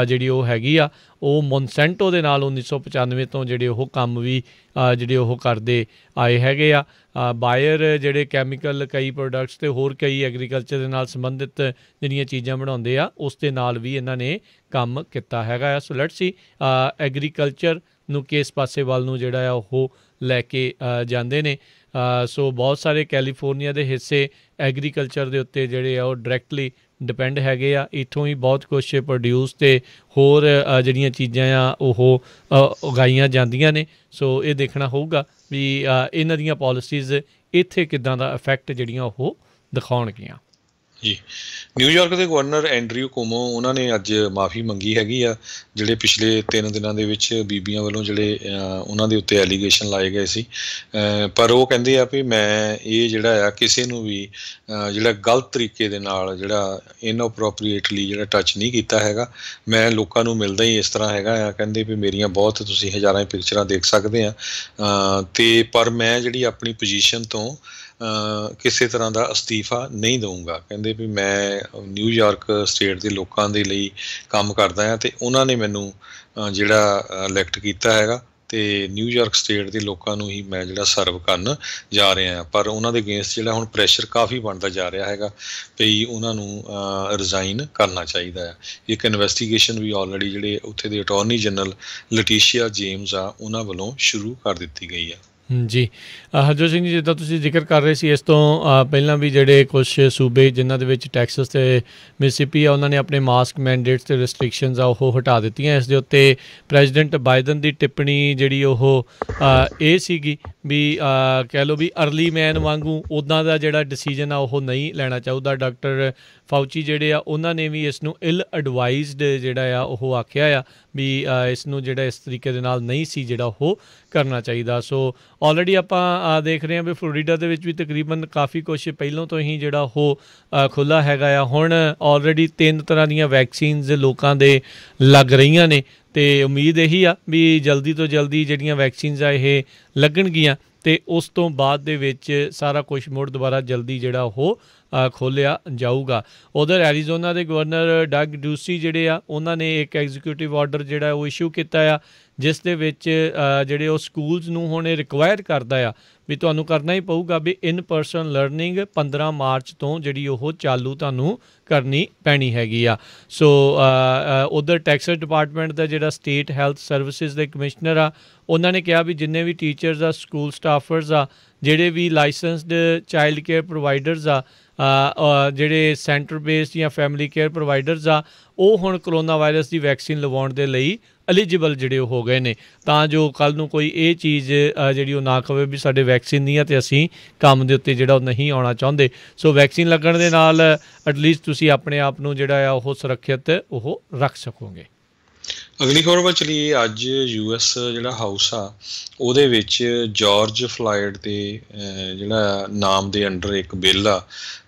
ਜਿਹੜੀ ਉਹ ਹੈਗੀ ਆ ਉਹ ਮੌਨਸੈਂਟੋ ਦੇ ਨਾਲ 1995 ਤੋਂ ਜਿਹੜੇ ਉਹ ਕੰਮ ਵੀ ਜਿਹੜੇ ਉਹ ਕਰਦੇ ਆਏ ਹੈਗੇ ਆ ਬਾਇਰ ਜਿਹੜੇ ਕੈਮੀਕਲ ਕਈ ਪ੍ਰੋਡਕਟਸ ਤੇ ਹੋਰ ਕਈ ਐਗਰੀਕਲਚਰ ਦੇ ਨਾਲ ਸੰਬੰਧਿਤ ਜਿਹੜੀਆਂ ਚੀਜ਼ਾਂ ਬਣਾਉਂਦੇ ਆ ਉਸ ਦੇ ਨਾਲ ਵੀ ਇਹਨਾਂ ਨੇ ਕੰਮ ਕੀਤਾ ਹੈਗਾ ਸੋ ਲੈਟਸ ਸੀ ਐਗਰੀਕਲਚਰ ਨੂੰ ਕਿਸ ਪਾਸੇ ਵੱਲ ਨੂੰ ਜਿਹੜਾ ਆ ਉਹ ਲੈ ਕੇ ਜਾਂਦੇ ਨੇ ਸੋ ਬਹੁਤ ਸਾਰੇ ਕੈਲੀਫੋਰਨੀਆ ਦੇ ਹਿੱਸੇ ਐਗਰੀਕਲਚਰ ਦੇ ਉੱਤੇ ਜਿਹੜੇ ਆ ਉਹ ਡਾਇਰੈਕਟਲੀ ਡਿਪੈਂਡ ਹੈਗੇ ਆ ਇਥੋਂ ਹੀ ਬਹੁਤ ਕੁਝ ਪ੍ਰੋਡਿਊਸ ਤੇ ਹੋਰ ਜਿਹੜੀਆਂ ਚੀਜ਼ਾਂ ਆ ਉਹ ਉਗਾਈਆਂ ਜਾਂਦੀਆਂ ਨੇ ਸੋ ਇਹ ਦੇਖਣਾ ਹੋਊਗਾ ਵੀ ਇਹਨਾਂ ਦੀਆਂ ਪਾਲਿਸੀਜ਼ ਇੱਥੇ ਕਿਦਾਂ ਦਾ ਇਫੈਕਟ ਜਿਹੜੀਆਂ ਉਹ ਦਿਖਾਉਣਗੀਆਂ ਜੀ ਨਿਊਯਾਰਕ ਦੇ ਗਵਰਨਰ ਐਂਡਰਿਊ ਕੋਮੋ ਉਹਨਾਂ ਨੇ ਅੱਜ ਮਾਫੀ ਮੰਗੀ ਹੈਗੀ ਆ ਜਿਹੜੇ ਪਿਛਲੇ 3 ਦਿਨਾਂ ਦੇ ਵਿੱਚ ਬੀਬੀਆਂ ਵੱਲੋਂ ਜਿਹੜੇ ਉਹਨਾਂ ਦੇ ਉੱਤੇ ਐਲੀਗੇਸ਼ਨ ਲਾਏ ਗਏ ਸੀ ਪਰ ਉਹ ਕਹਿੰਦੇ ਆ ਵੀ ਮੈਂ ਇਹ ਜਿਹੜਾ ਆ ਕਿਸੇ ਨੂੰ ਵੀ ਜਿਹੜਾ ਗਲਤ ਤਰੀਕੇ ਦੇ ਨਾਲ ਜਿਹੜਾ ਇਨਅਪਰੋਪਰੀਏਟਲੀ ਜਿਹੜਾ ਟੱਚ ਨਹੀਂ ਕੀਤਾ ਹੈਗਾ ਮੈਂ ਲੋਕਾਂ ਨੂੰ ਮਿਲਦਾ ਹੀ ਇਸ ਤਰ੍ਹਾਂ ਹੈਗਾ ਆ ਕਹਿੰਦੇ ਵੀ ਮੇਰੀਆਂ ਬਹੁਤ ਤੁਸੀਂ ਹਜ਼ਾਰਾਂ ਪਿਕਚਰਾਂ ਦੇਖ ਸਕਦੇ ਆ ਤੇ ਪਰ ਮੈਂ ਜਿਹੜੀ ਆਪਣੀ ਪੋਜੀਸ਼ਨ ਤੋਂ ਕਿਸੇ ਤਰ੍ਹਾਂ ਦਾ ਅਸਤੀਫਾ ਨਹੀਂ ਦਊਂਗਾ ਕਹਿੰਦੇ ਵੀ ਮੈਂ ਨਿਊਯਾਰਕ ਸਟੇਟ ਦੇ ਲੋਕਾਂ ਦੇ ਲਈ ਕੰਮ ਕਰਦਾ ਹਾਂ ਤੇ ਉਹਨਾਂ ਨੇ ਮੈਨੂੰ ਜਿਹੜਾ ਇਲੈਕਟ ਕੀਤਾ ਹੈਗਾ ਤੇ ਨਿਊਯਾਰਕ ਸਟੇਟ ਦੇ ਲੋਕਾਂ ਨੂੰ ਹੀ ਮੈਂ ਜਿਹੜਾ ਸਰਵ ਕਰਨ ਜਾ ਰਿਹਾ ਹਾਂ ਪਰ ਉਹਨਾਂ ਦੇ ਅਗੇਂਸਟ ਜਿਹੜਾ ਹੁਣ ਪ੍ਰੈਸ਼ਰ ਕਾਫੀ ਬਣਦਾ ਜਾ ਰਿਹਾ ਹੈਗਾ ਵੀ ਉਹਨਾਂ ਨੂੰ ਰਿਜ਼ਾਈਨ ਕਰਨਾ ਚਾਹੀਦਾ ਹੈ ਇੱਕ ਇਨਵੈਸਟੀਗੇਸ਼ਨ ਵੀ ਆਲਰੇਡੀ ਜਿਹੜੇ ਉੱਥੇ ਦੇ ਅਟਾਰਨੀ ਜਨਰਲ ਲਟੀਸ਼ੀਆ ਜੇਮਸ ਆ ਉਹਨਾਂ ਵੱਲੋਂ ਸ਼ੁਰੂ ਕਰ ਦਿੱਤੀ ਗਈ ਹੈ ਜੀ ਹਰਜੋ ਸਿੰਘ ਜੀ ਜਿੱਦਾਂ ਤੁਸੀਂ ਜ਼ਿਕਰ ਕਰ ਰਹੇ ਸੀ ਇਸ ਤੋਂ ਪਹਿਲਾਂ ਵੀ ਜਿਹੜੇ ਕੁਝ ਸੂਬੇ ਜਿਨ੍ਹਾਂ ਦੇ ਵਿੱਚ ਟੈਕਸਸ ਤੇ ਮਿਸਿਪੀ ਆ ਉਹਨਾਂ ਨੇ ਆਪਣੇ ਮਾਸਕ ਮੈਂਡੇਟਸ ਤੇ ਰੈਸਟ੍ਰਿਕਸ਼ਨਸ ਆ ਉਹ ਹਟਾ ਦਿੱਤੀਆਂ ਇਸ ਦੇ ਉੱਤੇ ਪ੍ਰੈਜ਼ੀਡੈਂਟ ਬਾਈਡਨ ਦੀ ਟਿੱਪਣੀ ਜਿਹੜੀ ਉਹ ਇਹ ਸੀਗੀ ਵੀ ਕਹਿ ਲੋ ਵੀ अर्ਲੀ ਮੈਨ ਵਾਂਗੂ ਉਦਾਂ ਦਾ ਜਿਹੜਾ ਡਿਸੀਜਨ ਆ ਉਹ ਨਹੀਂ ਲੈਣਾ ਚਾਹੁੰਦਾ ਡਾਕਟਰ ਫਾਉਚੀ ਜਿਹੜੇ ਆ ਉਹਨਾਂ ਨੇ ਵੀ ਇਸ ਨੂੰ ਇਲ ਐਡਵਾਈਸਡ ਜਿਹੜਾ ਆ ਉਹ ਆਖਿਆ ਆ ਵੀ ਇਸ ਨੂੰ ਜਿਹੜਾ ਇਸ ਤਰੀਕੇ ਦੇ ਨਾਲ ਨਹੀਂ ਸੀ ਜਿਹੜਾ ਉਹ ਕਰਨਾ ਚਾਹੀਦਾ ਸੋ ਆਲਰੇਡੀ ਆਪਾਂ ਦੇਖ ਰਹੇ ਹਾਂ ਵੀ ਫਲੋਰੀਡਾ ਦੇ ਵਿੱਚ ਵੀ ਤਕਰੀਬਨ ਕਾਫੀ ਕੁਝ ਪਹਿਲਾਂ ਤੋਂ ਹੀ ਜਿਹੜਾ ਉਹ ਖੁੱਲਾ ਹੈਗਾ ਆ ਹੁਣ ਆਲਰੇਡੀ ਤਿੰਨ ਤਰ੍ਹਾਂ ਦੀਆਂ ਵੈਕਸੀਨਸ ਲੋਕਾਂ ਦੇ ਲੱਗ ਰਹੀਆਂ ਨੇ ਤੇ ਉਮੀਦ ਇਹੀ ਆ ਵੀ ਜਲਦੀ ਤੋਂ ਜਲਦੀ ਜਿਹੜੀਆਂ ਵੈਕਸੀਨਸ ਆ ਇਹ ਲੱਗਣਗੀਆਂ ਤੇ ਉਸ ਤੋਂ ਬਾਅਦ ਦੇ ਵਿੱਚ ਸਾਰਾ ਕੁਝ ਮੁੜ ਦੁਬਾਰਾ ਜਲਦੀ ਜਿਹੜਾ ਉਹ ਖੋਲਿਆ ਜਾਊਗਾ ਉਧਰ ਐਰੀਜ਼ੋਨਾ ਦੇ ਗਵਰਨਰ ਡਗ ਡੂਸੀ ਜਿਹੜੇ ਆ ਉਹਨਾਂ ਨੇ ਇੱਕ ਐਗਜ਼ੀਕਿਊਟਿਵ ਆਰਡਰ ਜਿਹੜਾ ਉਹ ਇਸ਼ੂ ਕੀਤਾ ਆ ਜਿਸ ਦੇ ਵਿੱਚ ਜਿਹੜੇ ਉਹ ਸਕੂਲਸ ਨੂੰ ਹੁਣ ਇਹ ਰਿਕੁਆਇਰ ਕਰਦਾ ਆ ਵੀ ਤੁਹਾਨੂੰ ਕਰਨਾ ਹੀ ਪਊਗਾ ਵੀ ਇਨ ਪਰਸਨ ਲਰਨਿੰਗ 15 ਮਾਰਚ ਤੋਂ ਜਿਹੜੀ ਉਹ ਚਾਲੂ ਤੁਹਾਨੂੰ ਕਰਨੀ ਪੈਣੀ ਹੈਗੀ ਆ ਸੋ ਉਧਰ ਟੈਕਸਸ ਡਿਪਾਰਟਮੈਂਟ ਦਾ ਜਿਹੜਾ ਸਟੇਟ ਹੈਲਥ ਸਰਵਿਸਿਜ਼ ਦੇ ਕਮਿਸ਼ਨਰ ਆ ਉਹਨਾਂ ਨੇ ਕਿਹਾ ਵੀ ਜਿੰਨੇ ਵੀ ਟੀਚਰਸ ਆ ਸਕੂਲ ਸਟਾਫਰਸ ਆ ਜਿਹੜੇ ਵੀ ਲਾਇਸੈਂਸਡ ਚਾਈਲਡ ਕੇਅਰ ਪ੍ਰੋਵਾਈਡਰਸ ਆ ਜਿਹੜੇ ਸੈਂਟਰ ਬੇਸਡ ਜਾਂ ਫੈਮਿਲੀ ਕੇਅਰ ਪ੍ਰੋਵਾਈਡਰਸ ਆ ਉਹ ਹੁਣ ਕਰੋਨਾ ਵਾਇਰਸ ਦੀ ਵੈਕਸੀਨ ਲਵਾਉਣ ਦੇ ਲਈ ਐਲੀਜੀਬਲ ਜਿਹੜੇ ਉਹ ਹੋ ਗਏ ਨੇ ਤਾਂ ਜੋ ਕੱਲ ਨੂੰ ਕੋਈ ਇਹ ਚੀਜ਼ ਜਿਹੜੀ ਉਹ ਨਾ ਕਵੇ ਵੀ ਸਾਡੇ ਵੈਕਸੀਨ ਨਹੀਂ ਆ ਤੇ ਅਸੀਂ ਕੰਮ ਦੇ ਉੱਤੇ ਜਿਹੜਾ ਉਹ ਨਹੀਂ ਆਉਣਾ ਚਾਹੁੰਦੇ ਸੋ ਵੈਕਸੀਨ ਲੱਗਣ ਦੇ ਨਾਲ ਐਟਲੀਸਟ ਤੁਸੀਂ ਆਪਣੇ ਆਪ ਨੂੰ ਜਿਹੜਾ ਆ ਉਹ ਸੁਰੱਖਿਅਤ ਉਹ ਰੱਖ ਸਕੋਗੇ ਅਗਲੀ ਖਬਰ ਵੱਲ ਚਲੀਏ ਅੱਜ ਯੂਐਸ ਜਿਹੜਾ ਹਾਊਸ ਆ ਉਹਦੇ ਵਿੱਚ ਜਾਰਜ ਫਲਾਇਡ ਦੇ ਜਿਹੜਾ ਨਾਮ ਦੇ ਅੰਡਰ ਇੱਕ ਬਿੱਲ ਆ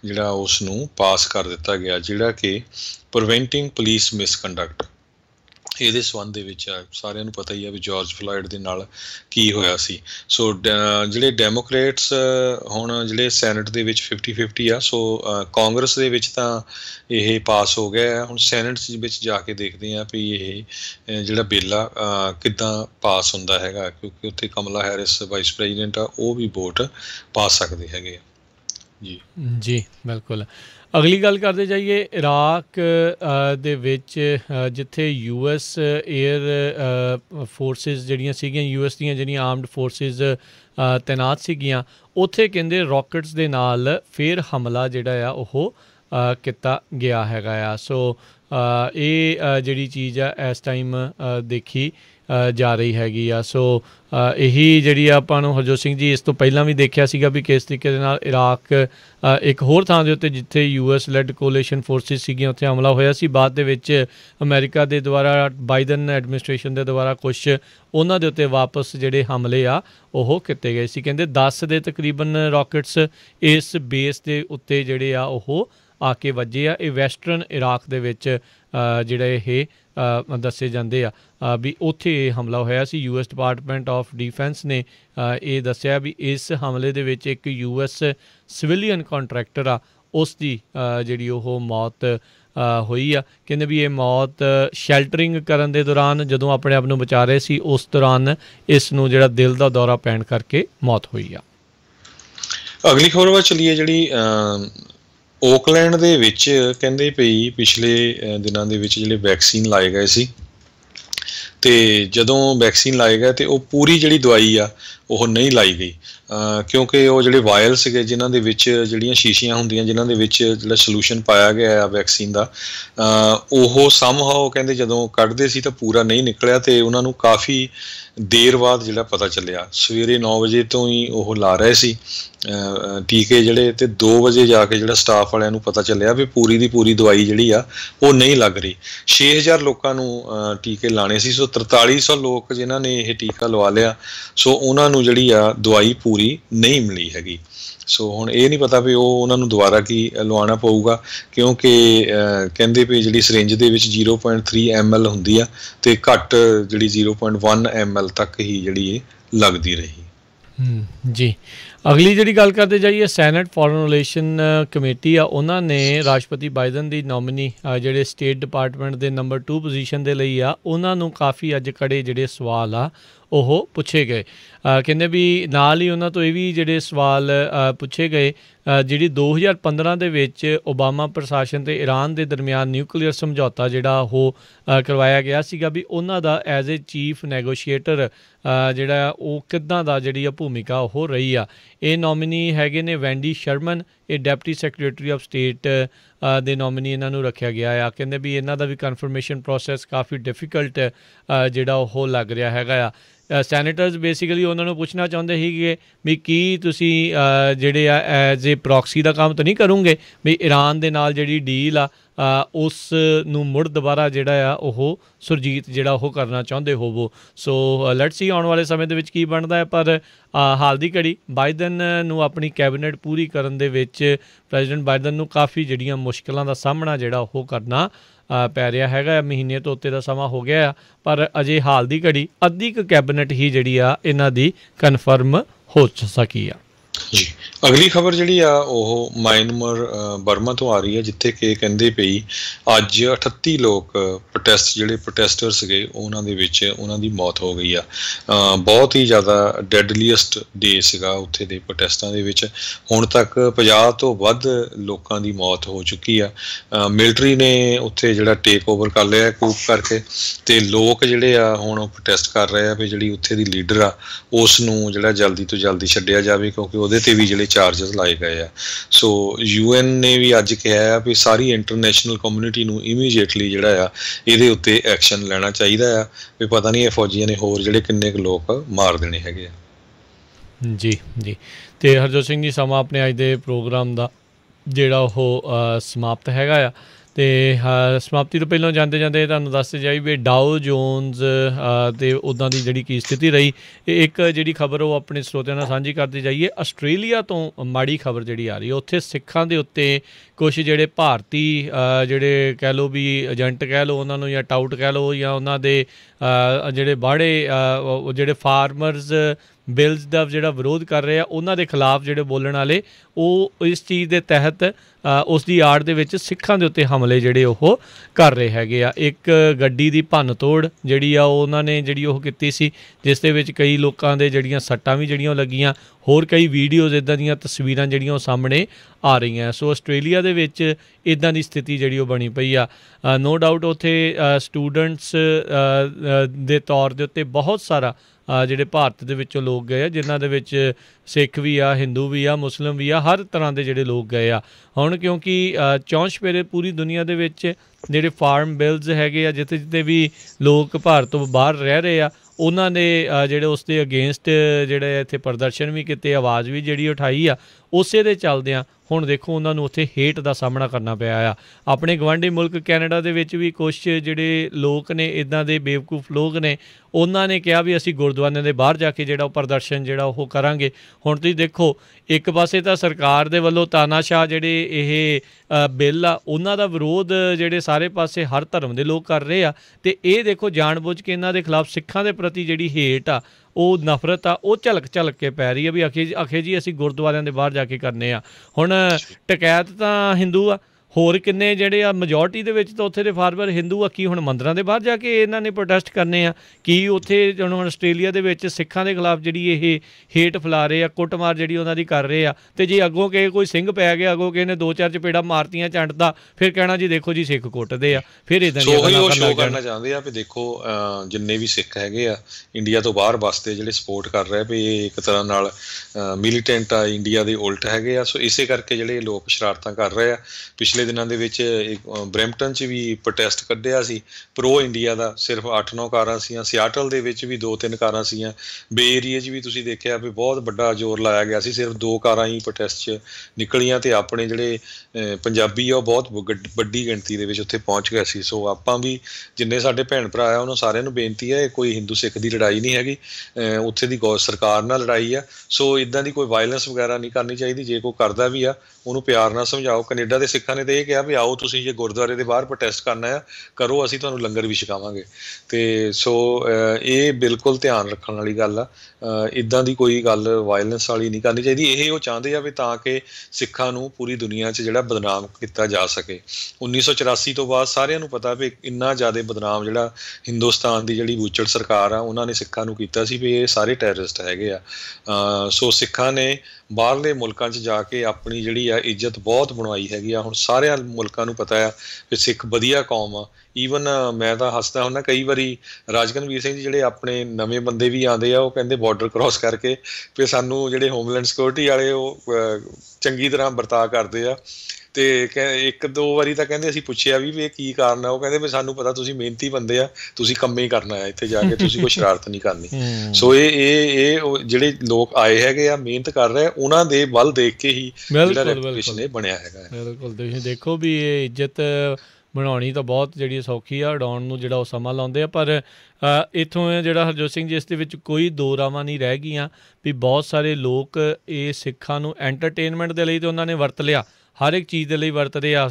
ਜਿਹੜਾ ਉਸ ਨੂੰ ਪਾਸ ਕਰ ਦਿੱਤਾ ਗਿਆ ਜਿਹੜਾ ਕਿ ਪ੍ਰੀਵੈਂਟਿੰਗ ਪੁਲਿਸ ਮਿਸਕੰਡਕਟ ਇਹਦੇ ਸਬੰਧ ਦੇ ਵਿੱਚ ਸਾਰਿਆਂ ਨੂੰ ਪਤਾ ਹੀ ਆ ਵੀ ਜਾਰਜ ਫਲੋਇਡ ਦੇ ਨਾਲ ਕੀ ਹੋਇਆ ਸੀ ਸੋ ਜਿਹੜੇ ਡੈਮੋਕ੍ਰੇਟਸ ਹੁਣ ਜਿਹੜੇ ਸੈਨੇਟ ਦੇ ਵਿੱਚ 50-50 ਆ ਸੋ ਕਾਂਗਰਸ ਦੇ ਵਿੱਚ ਤਾਂ ਇਹ ਪਾਸ ਹੋ ਗਿਆ ਹੁਣ ਸੈਨੇਟ ਵਿੱਚ ਜਾ ਕੇ ਦੇਖਦੇ ਆ ਵੀ ਇਹ ਜਿਹੜਾ ਬਿੱਲ ਆ ਕਿਦਾਂ ਪਾਸ ਹੁੰਦਾ ਹੈਗਾ ਕਿਉਂਕਿ ਉੱਥੇ ਕਮਲਾ ਹੈਰਿਸ ਵਾਈਸ ਪ੍ਰੈਜ਼ੀਡੈਂਟ ਆ ਉਹ ਵੀ ਵੋਟ ਪਾ ਸਕਦੇ ਹੈਗੇ ਜੀ ਜੀ ਬਿਲਕੁਲ ਅਗਲੀ ਗੱਲ ਕਰਦੇ ਜਾਈਏ ਇਰਾਕ ਦੇ ਵਿੱਚ ਜਿੱਥੇ ਯੂਐਸ 에ਅਰ ਫੋਰਸਸ ਜਿਹੜੀਆਂ ਸੀਗੀਆਂ ਯੂਐਸ ਦੀਆਂ ਜਿਹੜੀਆਂ ਆਰਮਡ ਫੋਰਸਸ ਤੈਨਾਤ ਸੀਗੀਆਂ ਉੱਥੇ ਕਹਿੰਦੇ ਰਾਕਟਸ ਦੇ ਨਾਲ ਫੇਰ ਹਮਲਾ ਜਿਹੜਾ ਆ ਉਹ ਕੀਤਾ ਗਿਆ ਹੈਗਾ ਆ ਸੋ ਇਹ ਜਿਹੜੀ ਚੀਜ਼ ਆ ਇਸ ਟਾਈਮ ਦੇਖੀ ਜਾ ਰਹੀ ਹੈਗੀ ਆ ਸੋ ਇਹੀ ਜਿਹੜੀ ਆਪਾਂ ਨੂੰ ਹਰਜੋਤ ਸਿੰਘ ਜੀ ਇਸ ਤੋਂ ਪਹਿਲਾਂ ਵੀ ਦੇਖਿਆ ਸੀਗਾ ਵੀ ਕਿਸ ਤਰੀਕੇ ਦੇ ਨਾਲ ਇਰਾਕ ਇੱਕ ਹੋਰ ਥਾਂ ਦੇ ਉੱਤੇ ਜਿੱਥੇ ਯੂਐਸ ਲੈਡ ਕੋਲੀਸ਼ਨ ਫੋਰਸਿਸ ਸੀਗੀਆਂ ਉੱਥੇ ਹਮਲਾ ਹੋਇਆ ਸੀ ਬਾਅਦ ਦੇ ਵਿੱਚ ਅਮਰੀਕਾ ਦੇ ਦੁਆਰਾ ਬਾਈਡਨ ਐਡਮਿਨਿਸਟ੍ਰੇਸ਼ਨ ਦੇ ਦੁਆਰਾ ਕੁਝ ਉਹਨਾਂ ਦੇ ਉੱਤੇ ਵਾਪਸ ਜਿਹੜੇ ਹਮਲੇ ਆ ਉਹ ਕੀਤੇ ਗਏ ਸੀ ਕਹਿੰਦੇ 10 ਦੇ ਤਕਰੀਬਨ ਰਾਕਟਸ ਇਸ ਬੇਸ ਦੇ ਉੱਤੇ ਜਿਹੜੇ ਆ ਉਹ ਆ ਕੇ ਵੱਜੇ ਆ ਇਹ ਵੈਸਟਰਨ ਇਰਾਕ ਦੇ ਵਿੱਚ ਜਿਹੜਾ ਇਹ ਦੱਸੇ ਜਾਂਦੇ ਆ ਵੀ ਉੱਥੇ ਹਮਲਾ ਹੋਇਆ ਸੀ ਯੂਐਸ ਡਿਪਾਰਟਮੈਂਟ ਆਫ ਡਿਫੈਂਸ ਨੇ ਇਹ ਦੱਸਿਆ ਵੀ ਇਸ ਹਮਲੇ ਦੇ ਵਿੱਚ ਇੱਕ ਯੂਐਸ ਸਿਵਿਲੀਅਨ ਕੰਟਰੈਕਟਰ ਆ ਉਸ ਦੀ ਜਿਹੜੀ ਉਹ ਮੌਤ ਹੋਈ ਆ ਕਹਿੰਦੇ ਵੀ ਇਹ ਮੌਤ ਸ਼ੈਲਟਰਿੰਗ ਕਰਨ ਦੇ ਦੌਰਾਨ ਜਦੋਂ ਆਪਣੇ ਆਪ ਨੂੰ ਬਚਾ ਰਹੇ ਸੀ ਉਸ ਦੌਰਾਨ ਇਸ ਨੂੰ ਜਿਹੜਾ ਦਿਲ ਦਾ ਦੌਰਾ ਪੈਣ ਕਰਕੇ ਮੌਤ ਹੋਈ ਆ ਅਗਲੀ ਖਬਰ ਵਾ ਚਲੀਏ ਜਿਹੜੀ ਓਕਲੈਂਡ ਦੇ ਵਿੱਚ ਕਹਿੰਦੇ ਪਈ ਪਿਛਲੇ ਦਿਨਾਂ ਦੇ ਵਿੱਚ ਜਿਹੜੇ ਵੈਕਸੀਨ ਲਾਏ ਗਏ ਸੀ ਤੇ ਜਦੋਂ ਵੈਕਸੀਨ ਲਾਏ ਗਏ ਤੇ ਉਹ ਪੂਰੀ ਜਿਹੜੀ ਦਵਾਈ ਆ ਉਹ ਨਹੀਂ ਲਾਈ ਗਈ ਕਿਉਂਕਿ ਉਹ ਜਿਹੜੇ ਵਾਇਲ ਸੀਗੇ ਜਿਨ੍ਹਾਂ ਦੇ ਵਿੱਚ ਜਿਹੜੀਆਂ ਸ਼ੀਸ਼ੀਆਂ ਹੁੰਦੀਆਂ ਜਿਨ੍ਹਾਂ ਦੇ ਵਿੱਚ ਜਿਹੜਾ ਸੋਲੂਸ਼ਨ ਪਾਇਆ ਗਿਆ ਆ ਵੈਕਸੀਨ ਦਾ ਉਹ ਸਮਹਾਉ ਕਹਿੰਦੇ ਜਦੋਂ ਕੱਢਦੇ ਸੀ ਤਾਂ ਪੂਰਾ ਨਹੀਂ ਨਿਕਲਿਆ ਤੇ ਉਹਨਾਂ ਨੂੰ ਕਾਫੀ ਦੇਰ ਬਾਅਦ ਜਿਹੜਾ ਪਤਾ ਚੱਲਿਆ ਸਵੇਰੇ 9 ਵਜੇ ਤੋਂ ਹੀ ਉਹ ਲਾ ਰਹੇ ਸੀ ਟੀਕੇ ਜਿਹੜੇ ਤੇ 2 ਵਜੇ ਜਾ ਕੇ ਜਿਹੜਾ ਸਟਾਫ ਵਾਲਿਆਂ ਨੂੰ ਪਤਾ ਚੱਲਿਆ ਵੀ ਪੂਰੀ ਦੀ ਪੂਰੀ ਦਵਾਈ ਜਿਹੜੀ ਆ ਉਹ ਨਹੀਂ ਲੱਗ ਰਹੀ 6000 ਲੋਕਾਂ ਨੂੰ ਟੀਕੇ ਲਾਣੇ ਸੀ ਸੋ 4300 ਲੋਕ ਜਿਨ੍ਹਾਂ ਨੇ ਇਹ ਟੀਕਾ ਲਵਾ ਲਿਆ ਸੋ ਉਹਨਾਂ ਨੂੰ ਨੂੰ ਜਿਹੜੀ ਆ ਦਵਾਈ ਪੂਰੀ ਨਹੀਂ ਮਿਲੀ ਹੈਗੀ ਸੋ ਹੁਣ ਇਹ ਨਹੀਂ ਪਤਾ ਵੀ ਉਹ ਉਹਨਾਂ ਨੂੰ ਦੁਬਾਰਾ ਕੀ ਲਵਾਉਣਾ ਪਊਗਾ ਕਿਉਂਕਿ ਕਹਿੰਦੇ ਵੀ ਜਿਹੜੀ ਸਿਰਿੰਜ ਦੇ ਵਿੱਚ 0.3 ml ਹੁੰਦੀ ਆ ਤੇ ਘੱਟ ਜਿਹੜੀ 0.1 ml ਤੱਕ ਹੀ ਜਿਹੜੀ ਇਹ ਲੱਗਦੀ ਰਹੀ ਹੂੰ ਜੀ ਅਗਲੀ ਜਿਹੜੀ ਗੱਲ ਕਰਦੇ ਜਾਈਏ ਸੈਨੇਟ ਫੋਰਨ ਰਿਲੇਸ਼ਨ ਕਮੇਟੀ ਆ ਉਹਨਾਂ ਨੇ ਰਾਸ਼ਟਰਪਤੀ ਬਾਈਡਨ ਦੀ ਨੋਮਿਨੀ ਜਿਹੜੇ ਸਟੇਟ ਡਿਪਾਰਟਮੈਂਟ ਦੇ ਨੰਬਰ 2 ਪੋਜੀਸ਼ਨ ਦੇ ਲਈ ਆ ਉਹਨਾਂ ਨੂੰ ਕਾਫੀ ਅੱਜ ਕੜੇ ਜਿਹੜੇ ਸਵਾਲ ਆ ਉਹ ਪੁੱਛੇ ਗਏ ਕਹਿੰਦੇ ਵੀ ਨਾਲ ਹੀ ਉਹਨਾਂ ਤੋਂ ਇਹ ਵੀ ਜਿਹੜੇ ਸਵਾਲ ਪੁੱਛੇ ਗਏ ਜਿਹੜੀ 2015 ਦੇ ਵਿੱਚ ਓਬਾਮਾ ਪ੍ਰਸ਼ਾਸਨ ਤੇ ਈਰਾਨ ਦੇ ਦਰਮਿਆਨ ਨਿਊਕਲੀਅਰ ਸਮਝੌਤਾ ਜਿਹੜਾ ਉਹ ਕਰਵਾਇਆ ਗਿਆ ਸੀਗਾ ਵੀ ਉਹਨਾਂ ਦਾ ਐਜ਼ ਅ ਚੀਫ ਨੇਗੋਸ਼ੀਏਟਰ ਜਿਹੜਾ ਉਹ ਕਿਦਾਂ ਦਾ ਜਿਹੜੀ ਆ ਭੂਮਿਕਾ ਉਹ ਰਹੀ ਆ ਇਹ ਨੋਮੀਨੀ ਹੈਗੇ ਨੇ ਵੈਂਡੀ ਸ਼ਰਮਨ ਇਹ ਡਿਪਟੀ ਸੈਕਟਰੀ ਆਫ ਸਟੇਟ ਦੇ ਨੋਮਿਨੀ ਇਹਨਾਂ ਨੂੰ ਰੱਖਿਆ ਗਿਆ ਆ ਕਹਿੰਦੇ ਵੀ ਇਹਨਾਂ ਦਾ ਵੀ ਕਨਫਰਮੇਸ਼ਨ ਪ੍ਰੋਸੈਸ ਕਾਫੀ ਡਿਫਿਕਲਟ ਜਿਹੜਾ ਉਹ ਲੱਗ ਰਿਹਾ ਹੈਗਾ ਆ ਸੈਨੇਟਰਸ ਬੇਸਿਕਲੀ ਉਹਨਾਂ ਨੂੰ ਪੁੱਛਣਾ ਚਾਹੁੰਦੇ ਸੀਗੇ ਵੀ ਕੀ ਤੁਸੀਂ ਜਿਹੜੇ ਐਜ਼ ਅ ਪ੍ਰੌਕਸੀ ਦਾ ਕੰਮ ਤਾਂ ਨਹੀਂ ਕਰੋਗੇ ਵੀ ਈਰਾਨ ਦੇ ਨਾਲ ਜਿਹੜੀ ਡੀਲ ਆ ਉਸ ਨੂੰ ਮੁੜ ਦੁਬਾਰਾ ਜਿਹੜਾ ਆ ਉਹ ਸੁਰਜੀਤ ਜਿਹੜਾ ਉਹ ਕਰਨਾ ਚਾਹੁੰਦੇ ਹੋਵੋ ਸੋ ਲੈਟਸ ਸੀ ਆਉਣ ਵਾਲੇ ਸਮੇਂ ਦੇ ਵਿੱਚ ਕੀ ਬਣਦਾ ਹੈ ਪਰ ਹਾਲ ਦੀ ਘੜੀ ਬਾਈਡਨ ਨੂੰ ਆਪਣੀ ਕੈਬਨਿਟ ਪੂਰੀ ਕਰਨ ਦੇ ਵਿੱਚ ਪ੍ਰੈਜ਼ੀਡੈਂਟ ਬਾਈਡਨ ਨੂੰ ਕਾਫੀ ਜਿਹੜੀਆਂ ਮੁਸ਼ਕਲਾਂ ਦਾ ਸਾਹਮਣਾ ਜਿਹੜਾ ਉਹ ਕਰਨਾ ਪੈ ਰਿਹਾ ਹੈਗਾ ਮਹੀਨੇ ਤੋਂ ਉੱਤੇ ਦਾ ਸਮਾਂ ਹੋ ਗਿਆ ਪਰ ਅਜੇ ਹਾਲ ਦੀ ਘੜੀ ਅੱਧੀ ਕੈਬਨਿਟ ਹੀ ਜਿਹੜੀ ਆ ਇਹਨਾਂ ਦੀ ਕਨਫਰਮ ਹੋ ਸਕੀ ਆ ਜੀ ਅਗਲੀ ਖਬਰ ਜਿਹੜੀ ਆ ਉਹ ਮਾਇਨਮਰ ਬਰਮਾ ਤੋਂ ਆ ਰਹੀ ਹੈ ਜਿੱਥੇ ਕਿ ਕਹਿੰਦੇ ਪਈ ਅੱਜ 38 ਲੋਕ ਪ੍ਰੋਟੈਸਟ ਜਿਹੜੇ ਪ੍ਰੋਟੈਸਟਰਸ ਸੀਗੇ ਉਹਨਾਂ ਦੇ ਵਿੱਚ ਉਹਨਾਂ ਦੀ ਮੌਤ ਹੋ ਗਈ ਆ ਬਹੁਤ ਹੀ ਜ਼ਿਆਦਾ ਡੈਡਲੀਐਸਟ ਡੇ ਸੀਗਾ ਉੱਥੇ ਦੇ ਪ੍ਰੋਟੈਸਟਾਂ ਦੇ ਵਿੱਚ ਹੁਣ ਤੱਕ 50 ਤੋਂ ਵੱਧ ਲੋਕਾਂ ਦੀ ਮੌਤ ਹੋ ਚੁੱਕੀ ਆ ਮਿਲਟਰੀ ਨੇ ਉੱਥੇ ਜਿਹੜਾ ਟੇਕ ਓਵਰ ਕਰ ਲਿਆ ਕੂਪ ਕਰਕੇ ਤੇ ਲੋਕ ਜਿਹੜੇ ਆ ਹੁਣ ਪ੍ਰੋਟੈਸਟ ਕਰ ਰਹੇ ਆ ਵੀ ਜਿਹੜੀ ਉੱਥੇ ਦੀ ਲੀਡਰ ਆ ਉਸ ਨੂੰ ਜਿਹੜਾ ਜਲਦੀ ਤੋਂ ਜਲਦੀ ਛੱਡਿਆ ਜਾਵੇ ਕਿਉਂਕਿ ਉਹਦੇ ਤੇ ਵੀ ਜਿਹੜੇ ਚਾਰजेस ਲਾਏ ਗਏ ਆ ਸੋ ਯੂਐਨ ਨੇ ਵੀ ਅੱਜ ਕਿਹਾ ਆ ਵੀ ਸਾਰੀ ਇੰਟਰਨੈਸ਼ਨਲ ਕਮਿਊਨਿਟੀ ਨੂੰ ਇਮੀਡੀਏਟਲੀ ਜਿਹੜਾ ਆ ਇਹਦੇ ਉੱਤੇ ਐਕਸ਼ਨ ਲੈਣਾ ਚਾਹੀਦਾ ਆ ਵੀ ਪਤਾ ਨਹੀਂ ਇਹ ਫੌਜੀਆਂ ਨੇ ਹੋਰ ਜਿਹੜੇ ਕਿੰਨੇ ਕੁ ਲੋਕ ਮਾਰ ਦੇਣੇ ਹੈਗੇ ਆ ਜੀ ਜੀ ਤੇ ਹਰਜੋਤ ਸਿੰਘ ਜੀ ਸਮਾਂ ਆਪਣੇ ਅੱਜ ਦੇ ਪ੍ਰੋਗਰਾਮ ਦਾ ਜਿਹੜਾ ਉਹ ਸਮਾਪਤ ਹੈਗਾ ਆ ਤੇ ਸਮਾਪਤੀ ਤੋਂ ਪਹਿਲਾਂ ਜਾਂਦੇ ਜਾਂਦੇ ਤੁਹਾਨੂੰ ਦੱਸ ਜਾਈ ਵੀ ਡਾਊ ਜੋਨਸ ਤੇ ਉਦਾਂ ਦੀ ਜਿਹੜੀ ਕੀ ਸਥਿਤੀ ਰਹੀ ਇੱਕ ਜਿਹੜੀ ਖਬਰ ਉਹ ਆਪਣੇ ਸਰੋਤਿਆਂ ਨਾਲ ਸਾਂਝੀ ਕਰਦੇ ਜਾਈਏ ਆਸਟ੍ਰੇਲੀਆ ਤੋਂ ਮਾੜੀ ਖਬਰ ਜਿਹੜੀ ਆ ਰਹੀ ਹੈ ਉੱਥੇ ਸਿੱਖਾਂ ਦੇ ਉੱਤੇ ਕੁਝ ਜਿਹੜੇ ਭਾਰਤੀ ਜਿਹੜੇ ਕਹਿ ਲੋ ਵੀ ਏਜੰਟ ਕਹਿ ਲੋ ਉਹਨਾਂ ਨੂੰ ਜਾਂ ਟਾਊਟ ਕਹਿ ਲੋ ਜਾਂ ਉਹਨਾਂ ਦੇ ਜਿਹੜੇ ਬਾੜੇ ਜਿਹੜੇ ਫਾਰਮਰਸ ਬਿਲਸ ਦਾ ਜਿਹੜਾ ਵਿਰੋਧ ਕਰ ਰਹੇ ਆ ਉਹਨਾਂ ਦੇ ਖਿਲਾਫ ਜਿਹੜੇ ਬੋਲਣ ਵਾਲੇ ਉਹ ਇਸ ਚੀਜ਼ ਦੇ ਤਹਿਤ ਉਸ ਦੀ ਆੜ ਦੇ ਵਿੱਚ ਸਿੱਖਾਂ ਦੇ ਉੱਤੇ ਹਮਲੇ ਜਿਹੜੇ ਉਹ ਕਰ ਰਹੇ ਹੈਗੇ ਆ ਇੱਕ ਗੱਡੀ ਦੀ ਭੰਨ ਤੋੜ ਜਿਹੜੀ ਆ ਉਹਨਾਂ ਨੇ ਜਿਹੜੀ ਉਹ ਕੀਤੀ ਸੀ ਜਿਸ ਦੇ ਵਿੱਚ ਕਈ ਲੋਕਾਂ ਦੇ ਜਿਹੜੀਆਂ ਸੱਟਾਂ ਵੀ ਜਿਹੜੀਆਂ ਲੱਗੀਆਂ ਹੋਰ ਕਈ ਵੀਡੀਓਜ਼ ਇਦਾਂ ਦੀਆਂ ਤਸਵੀਰਾਂ ਜਿਹੜੀਆਂ ਉਹ ਸਾਹਮਣੇ ਆ ਰਹੀਆਂ ਸੋ ਆਸਟ੍ਰੇਲੀਆ ਦੇ ਵਿੱਚ ਇਦਾਂ ਦੀ ਸਥਿਤੀ ਜਿਹੜੀ ਉਹ ਬਣੀ ਪਈ ਆ ਨੋ ਡਾਊਟ ਉਥੇ ਸਟੂਡੈਂਟਸ ਦੇ ਤੌਰ ਦੇ ਉੱਤੇ ਬਹੁਤ ਸਾਰਾ ਜਿਹੜੇ ਭਾਰਤ ਦੇ ਵਿੱਚੋਂ ਲੋਕ ਗਏ ਆ ਜਿਨ੍ਹਾਂ ਦੇ ਵਿੱਚ ਸਿੱਖ ਵੀ ਆ ਹਿੰਦੂ ਵੀ ਆ ਮੁਸਲਮ ਵੀ ਆ ਹਰ ਤਰ੍ਹਾਂ ਦੇ ਜਿਹੜੇ ਲੋਕ ਗਏ ਆ ਹੁਣ ਕਿਉਂਕਿ ਚੌਂਸ਼ ਪੇਰੇ ਪੂਰੀ ਦੁਨੀਆ ਦੇ ਵਿੱਚ ਜਿਹੜੇ ਫਾਰਮ ਬਿਲਸ ਹੈਗੇ ਆ ਜਿੱਥੇ ਜਿੱਥੇ ਵੀ ਲੋਕ ਭਾਰਤ ਤੋਂ ਬਾਹਰ ਰਹਿ ਰਹੇ ਆ ਉਹਨਾਂ ਨੇ ਜਿਹੜੇ ਉਸ ਦੇ ਅਗੇਂਸਟ ਜਿਹੜੇ ਇੱਥੇ ਪ੍ਰਦਰਸ਼ਨ ਵੀ ਕੀਤੇ ਆਵਾਜ਼ ਵੀ ਜਿਹੜੀ ਉਠਾਈ ਆ ਉਸੇ ਦੇ ਚੱਲਦੇ ਆ ਹੁਣ ਦੇਖੋ ਉਹਨਾਂ ਨੂੰ ਉੱਥੇ ਹੇਟ ਦਾ ਸਾਹਮਣਾ ਕਰਨਾ ਪਿਆ ਆ ਆਪਣੇ ਗਵਾਂਢੀ ਮੁਲਕ ਕੈਨੇਡਾ ਦੇ ਵਿੱਚ ਵੀ ਕੁਝ ਜਿਹੜੇ ਲੋਕ ਨੇ ਇਦਾਂ ਦੇ ਬੇਵਕੂਫ ਲੋਕ ਨੇ ਉਹਨਾਂ ਨੇ ਕਿਹਾ ਵੀ ਅਸੀਂ ਗੁਰਦੁਆਰਿਆਂ ਦੇ ਬਾਹਰ ਜਾ ਕੇ ਜਿਹੜਾ ਉਹ ਪ੍ਰਦਰਸ਼ਨ ਜਿਹੜਾ ਉਹ ਕਰਾਂਗੇ ਹੁਣ ਤੁਸੀਂ ਦੇਖੋ ਇੱਕ ਪਾਸੇ ਤਾਂ ਸਰਕਾਰ ਦੇ ਵੱਲੋਂ ਤਾਨਾਸ਼ਾਹ ਜਿਹੜੇ ਇਹ ਬਿੱਲ ਆ ਉਹਨਾਂ ਦਾ ਵਿਰੋਧ ਜਿਹੜੇ ਸਾਰੇ ਪਾਸੇ ਹਰ ਧਰਮ ਦੇ ਲੋਕ ਕਰ ਰਹੇ ਆ ਤੇ ਇਹ ਦੇਖੋ ਜਾਣਬੁੱਝ ਕੇ ਇਹਨਾਂ ਦੇ ਖਿਲਾਫ ਸਿੱਖਾਂ ਦੇ ਪ੍ਰਤੀ ਜਿਹੜੀ ਹੇਟ ਆ ਉਹ ਨਫ਼ਰਤ ਆ ਉਹ ਝਲਕ ਝਲਕ ਕੇ ਪੈ ਰਹੀ ਆ ਵੀ ਅਖੇ ਅਖੇ ਜੀ ਅਸੀਂ ਗੁਰਦੁਆਰਿਆਂ ਦੇ ਬਾਹਰ ਜਾ ਕੇ ਕਰਨੇ ਆ ਹੁਣ ਟਕੈਤ ਤਾਂ ਹਿੰਦੂ ਆ ਹੋਰ ਕਿੰਨੇ ਜਿਹੜੇ ਆ ਮੈਜੋਰਟੀ ਦੇ ਵਿੱਚ ਤਾਂ ਉੱਥੇ ਦੇ ਫਾਰਮਰ ਹਿੰਦੂ ਆ ਕੀ ਹੁਣ ਮੰਦਰਾਂ ਦੇ ਬਾਹਰ ਜਾ ਕੇ ਇਹਨਾਂ ਨੇ ਪ੍ਰੋਟੈਸਟ ਕਰਨੇ ਆ ਕੀ ਉੱਥੇ ਹੁਣ ਆਸਟ੍ਰੇਲੀਆ ਦੇ ਵਿੱਚ ਸਿੱਖਾਂ ਦੇ ਖਿਲਾਫ ਜਿਹੜੀ ਇਹ ਹੇਟ ਫਲਾ ਰਹੇ ਆ ਕੁੱਟਮਾਰ ਜਿਹੜੀ ਉਹਨਾਂ ਦੀ ਕਰ ਰਹੇ ਆ ਤੇ ਜੇ ਅੱਗੋਂ ਕੇ ਕੋਈ ਸਿੰਘ ਪੈ ਗਿਆ ਅੱਗੋਂ ਕੇ ਨੇ ਦੋ ਚਾਰ ਚਪੇੜਾ ਮਾਰਤੀਆਂ ਚੰਡਦਾ ਫਿਰ ਕਹਿਣਾ ਜੀ ਦੇਖੋ ਜੀ ਸਿੱਖ ਕੁੱਟਦੇ ਆ ਫਿਰ ਇਦਾਂ ਦੀ ਗੱਲਾਂ ਕਰਨਾ ਕਰਨਾ ਚਾਹੁੰਦੇ ਆ ਵੀ ਦੇਖੋ ਜਿੰਨੇ ਵੀ ਸਿੱਖ ਹੈਗੇ ਆ ਇੰਡੀਆ ਤੋਂ ਬਾਹਰ ਵਸਦੇ ਜਿਹੜੇ ਸਪੋਰਟ ਕਰ ਰਹੇ ਵੀ ਇਹ ਇੱਕ ਤਰ੍ਹਾਂ ਨਾਲ ਮਿਲੀਟੈਂਟ ਆ ਇੰਡੀਆ ਦੇ ਉਲਟ ਹੈਗੇ ਆ ਸੋ ਇਸੇ ਕਰਕੇ ਜਿਹੜੇ ਲੋਕ ਸ਼ਰਾਰਤਾਂ ਕਰ ਰਹੇ ਆ ਪਿਛਲੇ ਪਿਛਲੇ ਦਿਨਾਂ ਦੇ ਵਿੱਚ ਇੱਕ ਬ੍ਰੈਂਪਟਨ 'ਚ ਵੀ ਪ੍ਰੋਟੈਸਟ ਕੱਢਿਆ ਸੀ ਪ੍ਰੋ ਇੰਡੀਆ ਦਾ ਸਿਰਫ 8-9 ਕਾਰਾਂ ਸੀਆਂ ਸਿਆਟਲ ਦੇ ਵਿੱਚ ਵੀ 2-3 ਕਾਰਾਂ ਸੀਆਂ ਬੇ ਏਰੀਆ 'ਚ ਵੀ ਤੁਸੀਂ ਦੇਖਿਆ ਵੀ ਬਹੁਤ ਵੱਡਾ ਜ਼ੋਰ ਲਾਇਆ ਗਿਆ ਸੀ ਸਿਰਫ 2 ਕਾਰਾਂ ਹੀ ਪ੍ਰੋਟੈਸਟ 'ਚ ਨਿਕਲੀਆਂ ਤੇ ਆਪਣੇ ਜਿਹੜੇ ਪੰਜਾਬੀ ਆ ਉਹ ਬਹੁਤ ਵੱਡੀ ਗਿਣਤੀ ਦੇ ਵਿੱਚ ਉੱਥੇ ਪਹੁੰਚ ਗਏ ਸੀ ਸੋ ਆਪਾਂ ਵੀ ਜਿੰਨੇ ਸਾਡੇ ਭੈਣ ਭਰਾ ਆ ਉਹਨਾਂ ਸਾਰਿਆਂ ਨੂੰ ਬੇਨਤੀ ਹੈ ਕੋਈ ਹਿੰਦੂ ਸਿੱਖ ਦੀ ਲੜਾਈ ਨਹੀਂ ਹੈਗੀ ਉੱਥੇ ਦੀ ਗੌਰ ਸਰਕਾਰ ਨਾਲ ਲੜਾਈ ਆ ਸੋ ਇਦਾਂ ਦੀ ਕੋਈ ਵਾਇਲੈਂਸ ਵਗੈਰਾ ਨਹੀਂ ਕਰਨੀ ਚਾਹੀਦੀ ਜੇ ਕੋਈ ਕਰਦਾ ਵੀ ਆ ਉਹਨੂੰ ਪਿਆਰ ਨਾਲ ਸਮਝਾਓ ਕੈਨੇਡਾ ਦੇ ਸਿੱਖਾਂ ਨੇ ਦੇ ਇਹ ਕਿਹਾ ਵੀ ਆਓ ਤੁਸੀਂ ਜੇ ਗੁਰਦੁਆਰੇ ਦੇ ਬਾਹਰ ਪ੍ਰੋਟੈਸਟ ਕਰਨਾ ਹੈ ਕਰੋ ਅਸੀਂ ਤੁਹਾਨੂੰ ਲੰਗਰ ਵੀ ਛਕਾਵਾਂਗੇ ਤੇ ਸੋ ਇਹ ਬਿਲਕੁਲ ਧਿਆਨ ਰੱਖਣ ਵਾਲੀ ਗੱਲ ਆ ਇਦਾਂ ਦੀ ਕੋਈ ਗੱਲ ਵਾਇਲੈਂਸ ਵਾਲੀ ਨਹੀਂ ਕਰਨੀ ਚਾਹੀਦੀ ਇਹ ਉਹ ਚਾਹੁੰਦੇ ਆ ਵੀ ਤਾਂ ਕਿ ਸਿੱਖਾਂ ਨੂੰ ਪੂਰੀ ਦੁਨੀਆ 'ਚ ਜਿਹੜਾ ਬਦਨਾਮ ਕੀਤਾ ਜਾ ਸਕੇ 1984 ਤੋਂ ਬਾਅਦ ਸਾਰਿਆਂ ਨੂੰ ਪਤਾ ਵੀ ਇੰਨਾ ਜ਼ਿਆਦਾ ਬਦਨਾਮ ਜਿਹੜਾ ਹਿੰਦੁਸਤਾਨ ਦੀ ਜਿਹੜੀ ਬੂਚੜ ਸਰਕਾਰ ਆ ਉਹਨਾਂ ਨੇ ਸਿੱਖਾਂ ਨੂੰ ਕੀਤਾ ਸੀ ਵੀ ਇਹ ਸਾਰੇ ਟੈਰਰਿਸਟ ਹੈਗੇ ਆ ਸੋ ਸਿੱਖਾਂ ਨੇ ਬਾਹਰਲੇ ਮੁਲਕਾਂ 'ਚ ਜਾ ਕੇ ਆਪਣੀ ਜਿਹੜੀ ਆ ਇੱਜ਼ਤ ਬਹੁਤ ਬਣਵਾਈ ਹੈਗੀ ਆ ਹੁਣ ਸਾਰੇ ਸਾਰਿਆਂ ਮੁਲਕਾਂ ਨੂੰ ਪਤਾ ਆ ਕਿ ਸਿੱਖ ਵਧੀਆ ਕੌਮ ਆ ਈਵਨ ਮੈਂ ਤਾਂ ਹੱਸਦਾ ਹੁੰਦਾ ਕਈ ਵਾਰੀ ਰਾਜਗਨਵੀਰ ਸਿੰਘ ਜੀ ਜਿਹੜੇ ਆਪਣੇ ਨਵੇਂ ਬੰਦੇ ਵੀ ਆਉਂਦੇ ਆ ਉਹ ਕਹਿੰਦੇ ਬਾਰਡਰ ਕ੍ਰਾਸ ਕਰਕੇ ਕਿ ਸਾਨੂੰ ਜਿਹੜੇ ਹੋਮਲੈਂਡ ਸਿਕਿਉਰਿਟੀ ਵਾਲੇ ਉਹ ਚੰਗੀ ਤਰ੍ਹਾਂ ਵਰਤਾ ਕਰਦੇ ਆ ਤੇ ਇੱਕ ਦੋ ਵਾਰੀ ਤਾਂ ਕਹਿੰਦੇ ਅਸੀਂ ਪੁੱਛਿਆ ਵੀ ਇਹ ਕੀ ਕਾਰਨ ਆ ਉਹ ਕਹਿੰਦੇ ਵੀ ਸਾਨੂੰ ਪਤਾ ਤੁਸੀਂ ਮਿਹਨਤੀ ਬੰਦੇ ਆ ਤੁਸੀਂ ਕੰਮ ਹੀ ਕਰਨਾ ਹੈ ਇੱਥੇ ਜਾ ਕੇ ਤੁਸੀਂ ਕੋਈ ਸ਼ਰਾਰਤ ਨਹੀਂ ਕਰਨੀ <laughs> ਸੋ ਇਹ ਇਹ ਇਹ ਜਿਹੜੇ ਲੋਕ ਆਏ ਹੈਗੇ ਆ ਮਿਹਨਤ ਕਰ ਰਹੇ ਉਹਨਾਂ ਦੇ ਵੱਲ ਦੇਖ ਕੇ ਹੀ ਜਿਹੜਾ ਰੈਪਿਊਟੇਸ਼ਨ ਇਹ ਬਣਿਆ ਹੈਗਾ ਬਿਲਕੁਲ ਤੁਸੀਂ ਦੇਖੋ ਵੀ ਇਹ ਇੱਜ਼ਤ ਬਣਾਉਣੀ ਤਾਂ ਬਹੁਤ ਜਿਹੜੀ ਸੌਖੀ ਆ ਡਾਉਣ ਨੂੰ ਜਿਹੜਾ ਉਹ ਸਮਾਂ ਲਾਉਂਦੇ ਆ ਪਰ ਇਥੋਂ ਜਿਹੜਾ ਹਰਜੋਤ ਸਿੰਘ ਜੀ ਇਸ ਦੇ ਵਿੱਚ ਕੋਈ ਦੋ ਰਾਵਾਂ ਨਹੀਂ ਰਹਿ ਗਈਆਂ ਵੀ ਬਹੁਤ ਸਾਰੇ ਲੋਕ ਇਹ ਸਿੱਖਾਂ ਨੂੰ ਐਂਟਰਟੇਨਮੈਂਟ ਦੇ ਲਈ ਤੇ ਉਹਨਾਂ ਨੇ ਵਰਤ ਲਿਆ ਹਰ ਇੱਕ ਚੀਜ਼ ਦੇ ਲਈ ਵਰਤਦੇ ਆ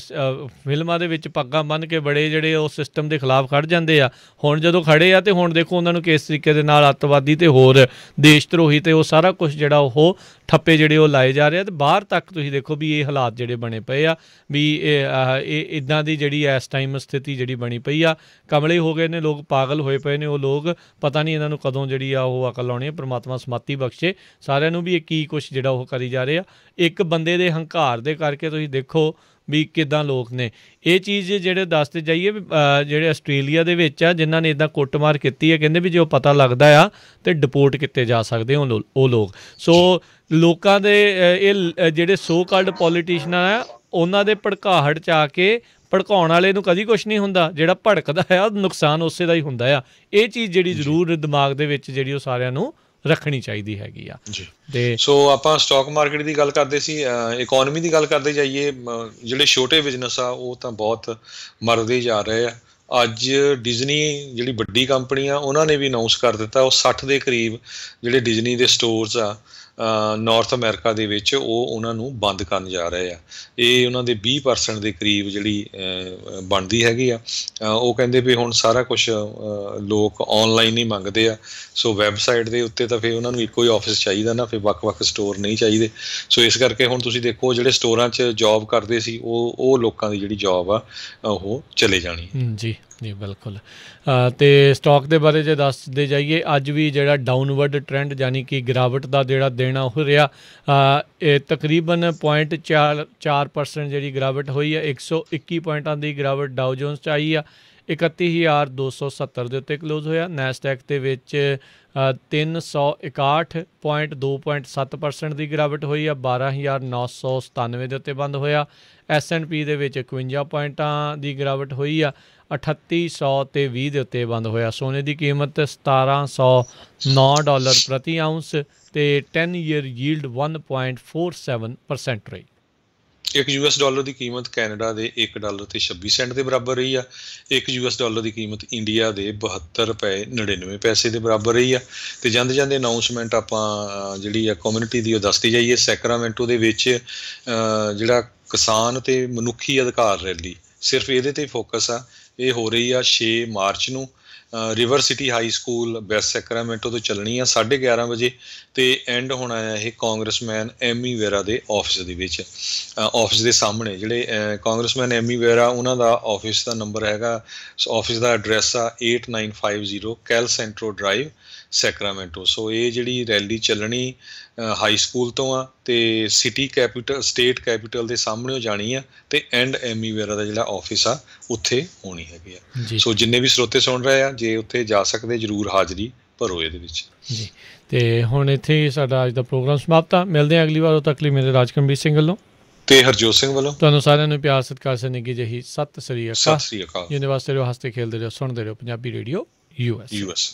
ਫਿਲਮਾਂ ਦੇ ਵਿੱਚ ਪੱਗਾਂ ਬੰਨ ਕੇ ਬੜੇ ਜਿਹੜੇ ਉਹ ਸਿਸਟਮ ਦੇ ਖਿਲਾਫ ਖੜ ਜਾਂਦੇ ਆ ਹੁਣ ਜਦੋਂ ਖੜੇ ਆ ਤੇ ਹੁਣ ਦੇਖੋ ਉਹਨਾਂ ਨੂੰ ਕਿਸ ਤਰੀਕੇ ਦੇ ਨਾਲ ਅੱਤਵਾਦੀ ਤੇ ਹੋਰ ਦੇਸ਼ ਧਰੋਹੀ ਤੇ ਉਹ ਸਾਰਾ ਕੁਝ ਜਿਹੜਾ ਉਹ ਠੱਪੇ ਜਿਹੜੇ ਉਹ ਲਾਏ ਜਾ ਰਹੇ ਆ ਤੇ ਬਾਹਰ ਤੱਕ ਤੁਸੀਂ ਦੇਖੋ ਵੀ ਇਹ ਹਾਲਾਤ ਜਿਹੜੇ ਬਣੇ ਪਏ ਆ ਵੀ ਇਹ ਇਦਾਂ ਦੀ ਜਿਹੜੀ ਇਸ ਟਾਈਮ ਸਥਿਤੀ ਜਿਹੜੀ ਬਣੀ ਪਈ ਆ ਕਮਲੇ ਹੋ ਗਏ ਨੇ ਲੋਕ ਪਾਗਲ ਹੋਏ ਪਏ ਨੇ ਉਹ ਲੋਕ ਪਤਾ ਨਹੀਂ ਇਹਨਾਂ ਨੂੰ ਕਦੋਂ ਜਿਹੜੀ ਆ ਉਹ ਅਕਲ ਆਉਣੀ ਹੈ ਪ੍ਰਮਾਤਮਾ ਸਮਾਤੀ ਬਖਸ਼ੇ ਸਾਰਿਆਂ ਨੂੰ ਵੀ ਇਹ ਕੀ ਕੁਝ ਜਿਹੜਾ ਉਹ ਕਰੀ ਜਾ ਰਹੇ ਆ ਇੱਕ ਬੰਦੇ ਦੇ ਹੰਕਾਰ ਦੇ ਕਰਕੇ ਤੁਸੀਂ ਦੇਖੋ ਵੀ ਕਿਦਾਂ ਲੋਕ ਨੇ ਇਹ ਚੀਜ਼ ਜਿਹੜੇ ਦੱਸਦੇ ਜਾਈਏ ਜਿਹੜੇ ਆਸਟ੍ਰੇਲੀਆ ਦੇ ਵਿੱਚ ਆ ਜਿਨ੍ਹਾਂ ਨੇ ਇਦਾਂ ਕੁੱਟਮਾਰ ਕੀਤੀ ਹੈ ਕਹਿੰਦੇ ਵੀ ਜੇ ਉਹ ਪਤਾ ਲੱਗਦਾ ਆ ਤੇ ਡਿਪੋਰਟ ਕੀਤੇ ਜਾ ਸਕਦੇ ਹੋ ਉਹ ਲੋਕ ਸੋ ਲੋਕਾਂ ਦੇ ਇਹ ਜਿਹੜੇ ਸੋ ਕਾਲਡ ਪੋਲੀਟੀਸ਼ੀਅਨਾਂ ਆ ਉਹਨਾਂ ਦੇ ਭੜਕਾਹਟ ਚ ਆ ਕੇ ਭੜਕਾਉਣ ਵਾਲੇ ਨੂੰ ਕਦੀ ਕੁਝ ਨਹੀਂ ਹੁੰਦਾ ਜਿਹੜਾ ਭੜਕਦਾ ਆ ਨੁਕਸਾਨ ਉਸੇ ਦਾ ਹੀ ਹੁੰਦਾ ਆ ਇਹ ਚੀਜ਼ ਜਿਹੜੀ ਜ਼ਰੂਰ ਦਿਮਾਗ ਦੇ ਵਿੱਚ ਜਿਹੜੀ ਉਹ ਸਾਰਿਆਂ ਨੂੰ ਰੱਖਣੀ ਚਾਹੀਦੀ ਹੈਗੀ ਆ ਤੇ ਸੋ ਆਪਾਂ ਸਟਾਕ ਮਾਰਕੀਟ ਦੀ ਗੱਲ ਕਰਦੇ ਸੀ ਇਕਨੋਮੀ ਦੀ ਗੱਲ ਕਰਦੇ ਜਾਈਏ ਜਿਹੜੇ ਛੋਟੇ ਬਿਜ਼ਨਸ ਆ ਉਹ ਤਾਂ ਬਹੁਤ ਮਰਦੇ ਜਾ ਰਹੇ ਆ ਅੱਜ ਡਿਜ਼ਨੀ ਜਿਹੜੀ ਵੱਡੀ ਕੰਪਨੀ ਆ ਉਹਨਾਂ ਨੇ ਵੀ ਅਨਾਉਂਸ ਕਰ ਦਿੱਤਾ ਉਹ 60 ਦੇ ਕਰੀਬ ਜਿਹੜੇ ਡਿਜ਼ਨੀ ਦੇ ਸਟੋਰਸ ਆ ਨਾਰਥ ਅਮਰੀਕਾ ਦੇ ਵਿੱਚ ਉਹ ਉਹਨਾਂ ਨੂੰ ਬੰਦ ਕਰਨ ਜਾ ਰਹੇ ਆ ਇਹ ਉਹਨਾਂ ਦੇ 20% ਦੇ ਕਰੀਬ ਜਿਹੜੀ ਬਣਦੀ ਹੈਗੀ ਆ ਉਹ ਕਹਿੰਦੇ ਵੀ ਹੁਣ ਸਾਰਾ ਕੁਝ ਲੋਕ ਆਨਲਾਈਨ ਹੀ ਮੰਗਦੇ ਆ ਸੋ ਵੈਬਸਾਈਟ ਦੇ ਉੱਤੇ ਤਾਂ ਫੇ ਉਹਨਾਂ ਨੂੰ ਇੱਕੋ ਹੀ ਆਫਿਸ ਚਾਹੀਦਾ ਨਾ ਫੇ ਵੱਖ-ਵੱਖ ਸਟੋਰ ਨਹੀਂ ਚਾਹੀਦੇ ਸੋ ਇਸ ਕਰਕੇ ਹੁਣ ਤੁਸੀਂ ਦੇਖੋ ਜਿਹੜੇ ਸਟੋਰਾਂ 'ਚ ਜੌਬ ਕਰਦੇ ਸੀ ਉਹ ਉਹ ਲੋਕਾਂ ਦੀ ਜਿਹੜੀ ਜੌਬ ਆ ਉਹ ਚਲੇ ਜਾਣੀ ਜੀ ਜੀ ਬਿਲਕੁਲ ਤੇ ਸਟਾਕ ਦੇ ਬਾਰੇ ਜੇ ਦੱਸਦੇ ਜਾਈਏ ਅੱਜ ਵੀ ਜਿਹੜਾ ਡਾਊਨਵਰਡ ਟ੍ਰੈਂਡ ਯਾਨੀ ਕਿ ਗਿਰਾਵਟ ਦਾ ਜਿਹੜਾ ਦੇਣਾ ਹੋ ਰਿਹਾ ਇਹ ਤਕਰੀਬਨ 0.4% ਜਿਹੜੀ ਗਿਰਾਵਟ ਹੋਈ ਹੈ 121 ਪੁਆਇੰਟਾਂ ਦੀ ਗਿਰਾਵਟ ਡਾਊ ਜੋਨਸ ਚ ਆਈ ਆ 31270 ਦੇ ਉੱਤੇ ক্লোਜ਼ ਹੋਇਆ ਨੈਸਟੈਕ ਦੇ ਵਿੱਚ 361.2.7% ਦੀ ਗਿਰਾਵਟ ਹੋਈ ਆ 12997 ਦੇ ਉੱਤੇ ਬੰਦ ਹੋਇਆ S&P ਦੇ ਵਿੱਚ 51 ਪੁਆਇੰਟਾਂ ਦੀ ਗਿਰਾਵਟ ਹੋਈ ਆ 3800 ਤੇ 20 ਦੇ ਉੱਤੇ ਬੰਦ ਹੋਇਆ ਸੋਨੇ ਦੀ ਕੀਮਤ 1709 ਡਾਲਰ ਪ੍ਰਤੀ ਆਉਂਸ ਤੇ 10 ਈਅਰ ਯੀਲਡ 1.47% ਰਹੀ 1 ਯੂਐਸ ਡਾਲਰ ਦੀ ਕੀਮਤ ਕੈਨੇਡਾ ਦੇ 1 ਡਾਲਰ ਤੇ 26 ਸੈਂਟ ਦੇ ਬਰਾਬਰ ਰਹੀ ਆ 1 ਯੂਐਸ ਡਾਲਰ ਦੀ ਕੀਮਤ ਇੰਡੀਆ ਦੇ 72 ਰੁਪਏ 99 ਪੈਸੇ ਦੇ ਬਰਾਬਰ ਰਹੀ ਆ ਤੇ ਜੰਦ ਜਾਂਦੇ ਅਨਾਉਂਸਮੈਂਟ ਆਪਾਂ ਜਿਹੜੀ ਆ ਕਮਿਊਨਿਟੀ ਦੀ ਉਹ ਦੱਸਦੀ ਜਾਈਏ ਸੈਕਰਾਮੈਂਟੋ ਦੇ ਵਿੱਚ ਜਿਹੜਾ ਕਿਸਾਨ ਤੇ ਮਨੁੱਖੀ ਅਧਿਕਾਰ ਰੈਲੀ ਸਿਰਫ ਇਹਦੇ ਤੇ ਫੋਕਸ ਆ ਇਹ ਹੋ ਰਹੀ ਆ 6 ਮਾਰਚ ਨੂੰ ਰਿਵਰ ਸਿਟੀ ਹਾਈ ਸਕੂਲ ਬੈਸ ਸੈਕਰਾਮੈਂਟੋ ਤੋਂ ਚੱਲਣੀ ਆ 11:30 ਵਜੇ ਤੇ ਐਂਡ ਹੋਣਾ ਆ ਇਹ ਕਾਂਗਰਸਮੈਨ ਐਮੀ ਵੇਰਾ ਦੇ ਆਫਿਸ ਦੇ ਵਿੱਚ ਆਫਿਸ ਦੇ ਸਾਹਮਣੇ ਜਿਹੜੇ ਕਾਂਗਰਸਮੈਨ ਐਮੀ ਵੇਰਾ ਉਹਨਾਂ ਦਾ ਆਫਿਸ ਦਾ ਨੰਬਰ ਹੈਗਾ ਆਫਿਸ ਦਾ ਐਡਰੈਸ ਆ 8950 Cal Centro Drive Sacramento so ਇਹ ਜਿਹੜੀ ਰੈਲੀ ਚੱਲਣੀ ਹਾਈ ਸਕੂਲ ਤੋਂ ਆ ਤੇ ਸਿਟੀ ਕੈਪੀਟਲ ਸਟੇਟ ਕੈਪੀਟਲ ਦੇ ਸਾਹਮਣੇ ਜਾਣੀ ਆ ਤੇ ਐਂਡ ਐਮੀ ਵੇਰਾ ਦਾ ਜਿਹੜਾ ਆਫਿਸ ਆ ਉੱਥੇ ਹੋਣੀ ਹੈਗੀ ਆ ਸੋ ਜਿੰਨੇ ਵੀ ਸਰੋਤੇ ਸੁਣ ਰਹੇ ਆ ਜੇ ਉੱਥੇ ਜਾ ਸਕਦੇ ਜਰੂਰ ਹਾਜ਼ਰੀ ਭਰੋ ਇਹਦੇ ਵਿੱਚ ਜੀ ਤੇ ਹੁਣ ਇੱਥੇ ਸਾਡਾ ਅੱਜ ਦਾ ਪ੍ਰੋਗਰਾਮ ਸਮਾਪਤ ਆ ਮਿਲਦੇ ਆ ਅਗਲੀ ਵਾਰ ਉਹ ਤੱਕ ਲਈ ਮੇਰੇ ਰਾਜਕੰਬੀ ਸਿੰਘ ਵੱਲੋਂ ਤੇ ਹਰਜੋਤ ਸਿੰਘ ਵੱਲੋਂ ਤੁਹਾਨੂੰ ਸਾਰਿਆਂ ਨੂੰ ਪਿਆਰ ਸਤਿਕਾਰ ਸਨੇਗੀ ਜਹੀ ਸਤਿ ਸ੍ਰੀ ਅਕਾਲ ਸਤਿ ਸ੍ਰੀ ਅਕਾਲ ਯੂਨੀਵਰਸਿਟੀ ਰੋ ਹਸਤੇ ਖੇਲਦੇ ਰਹੋ ਸੁਣਦੇ ਰਹੋ ਪੰਜਾਬੀ ਰੇਡੀਓ ਯੂਐਸ ਯੂਐਸ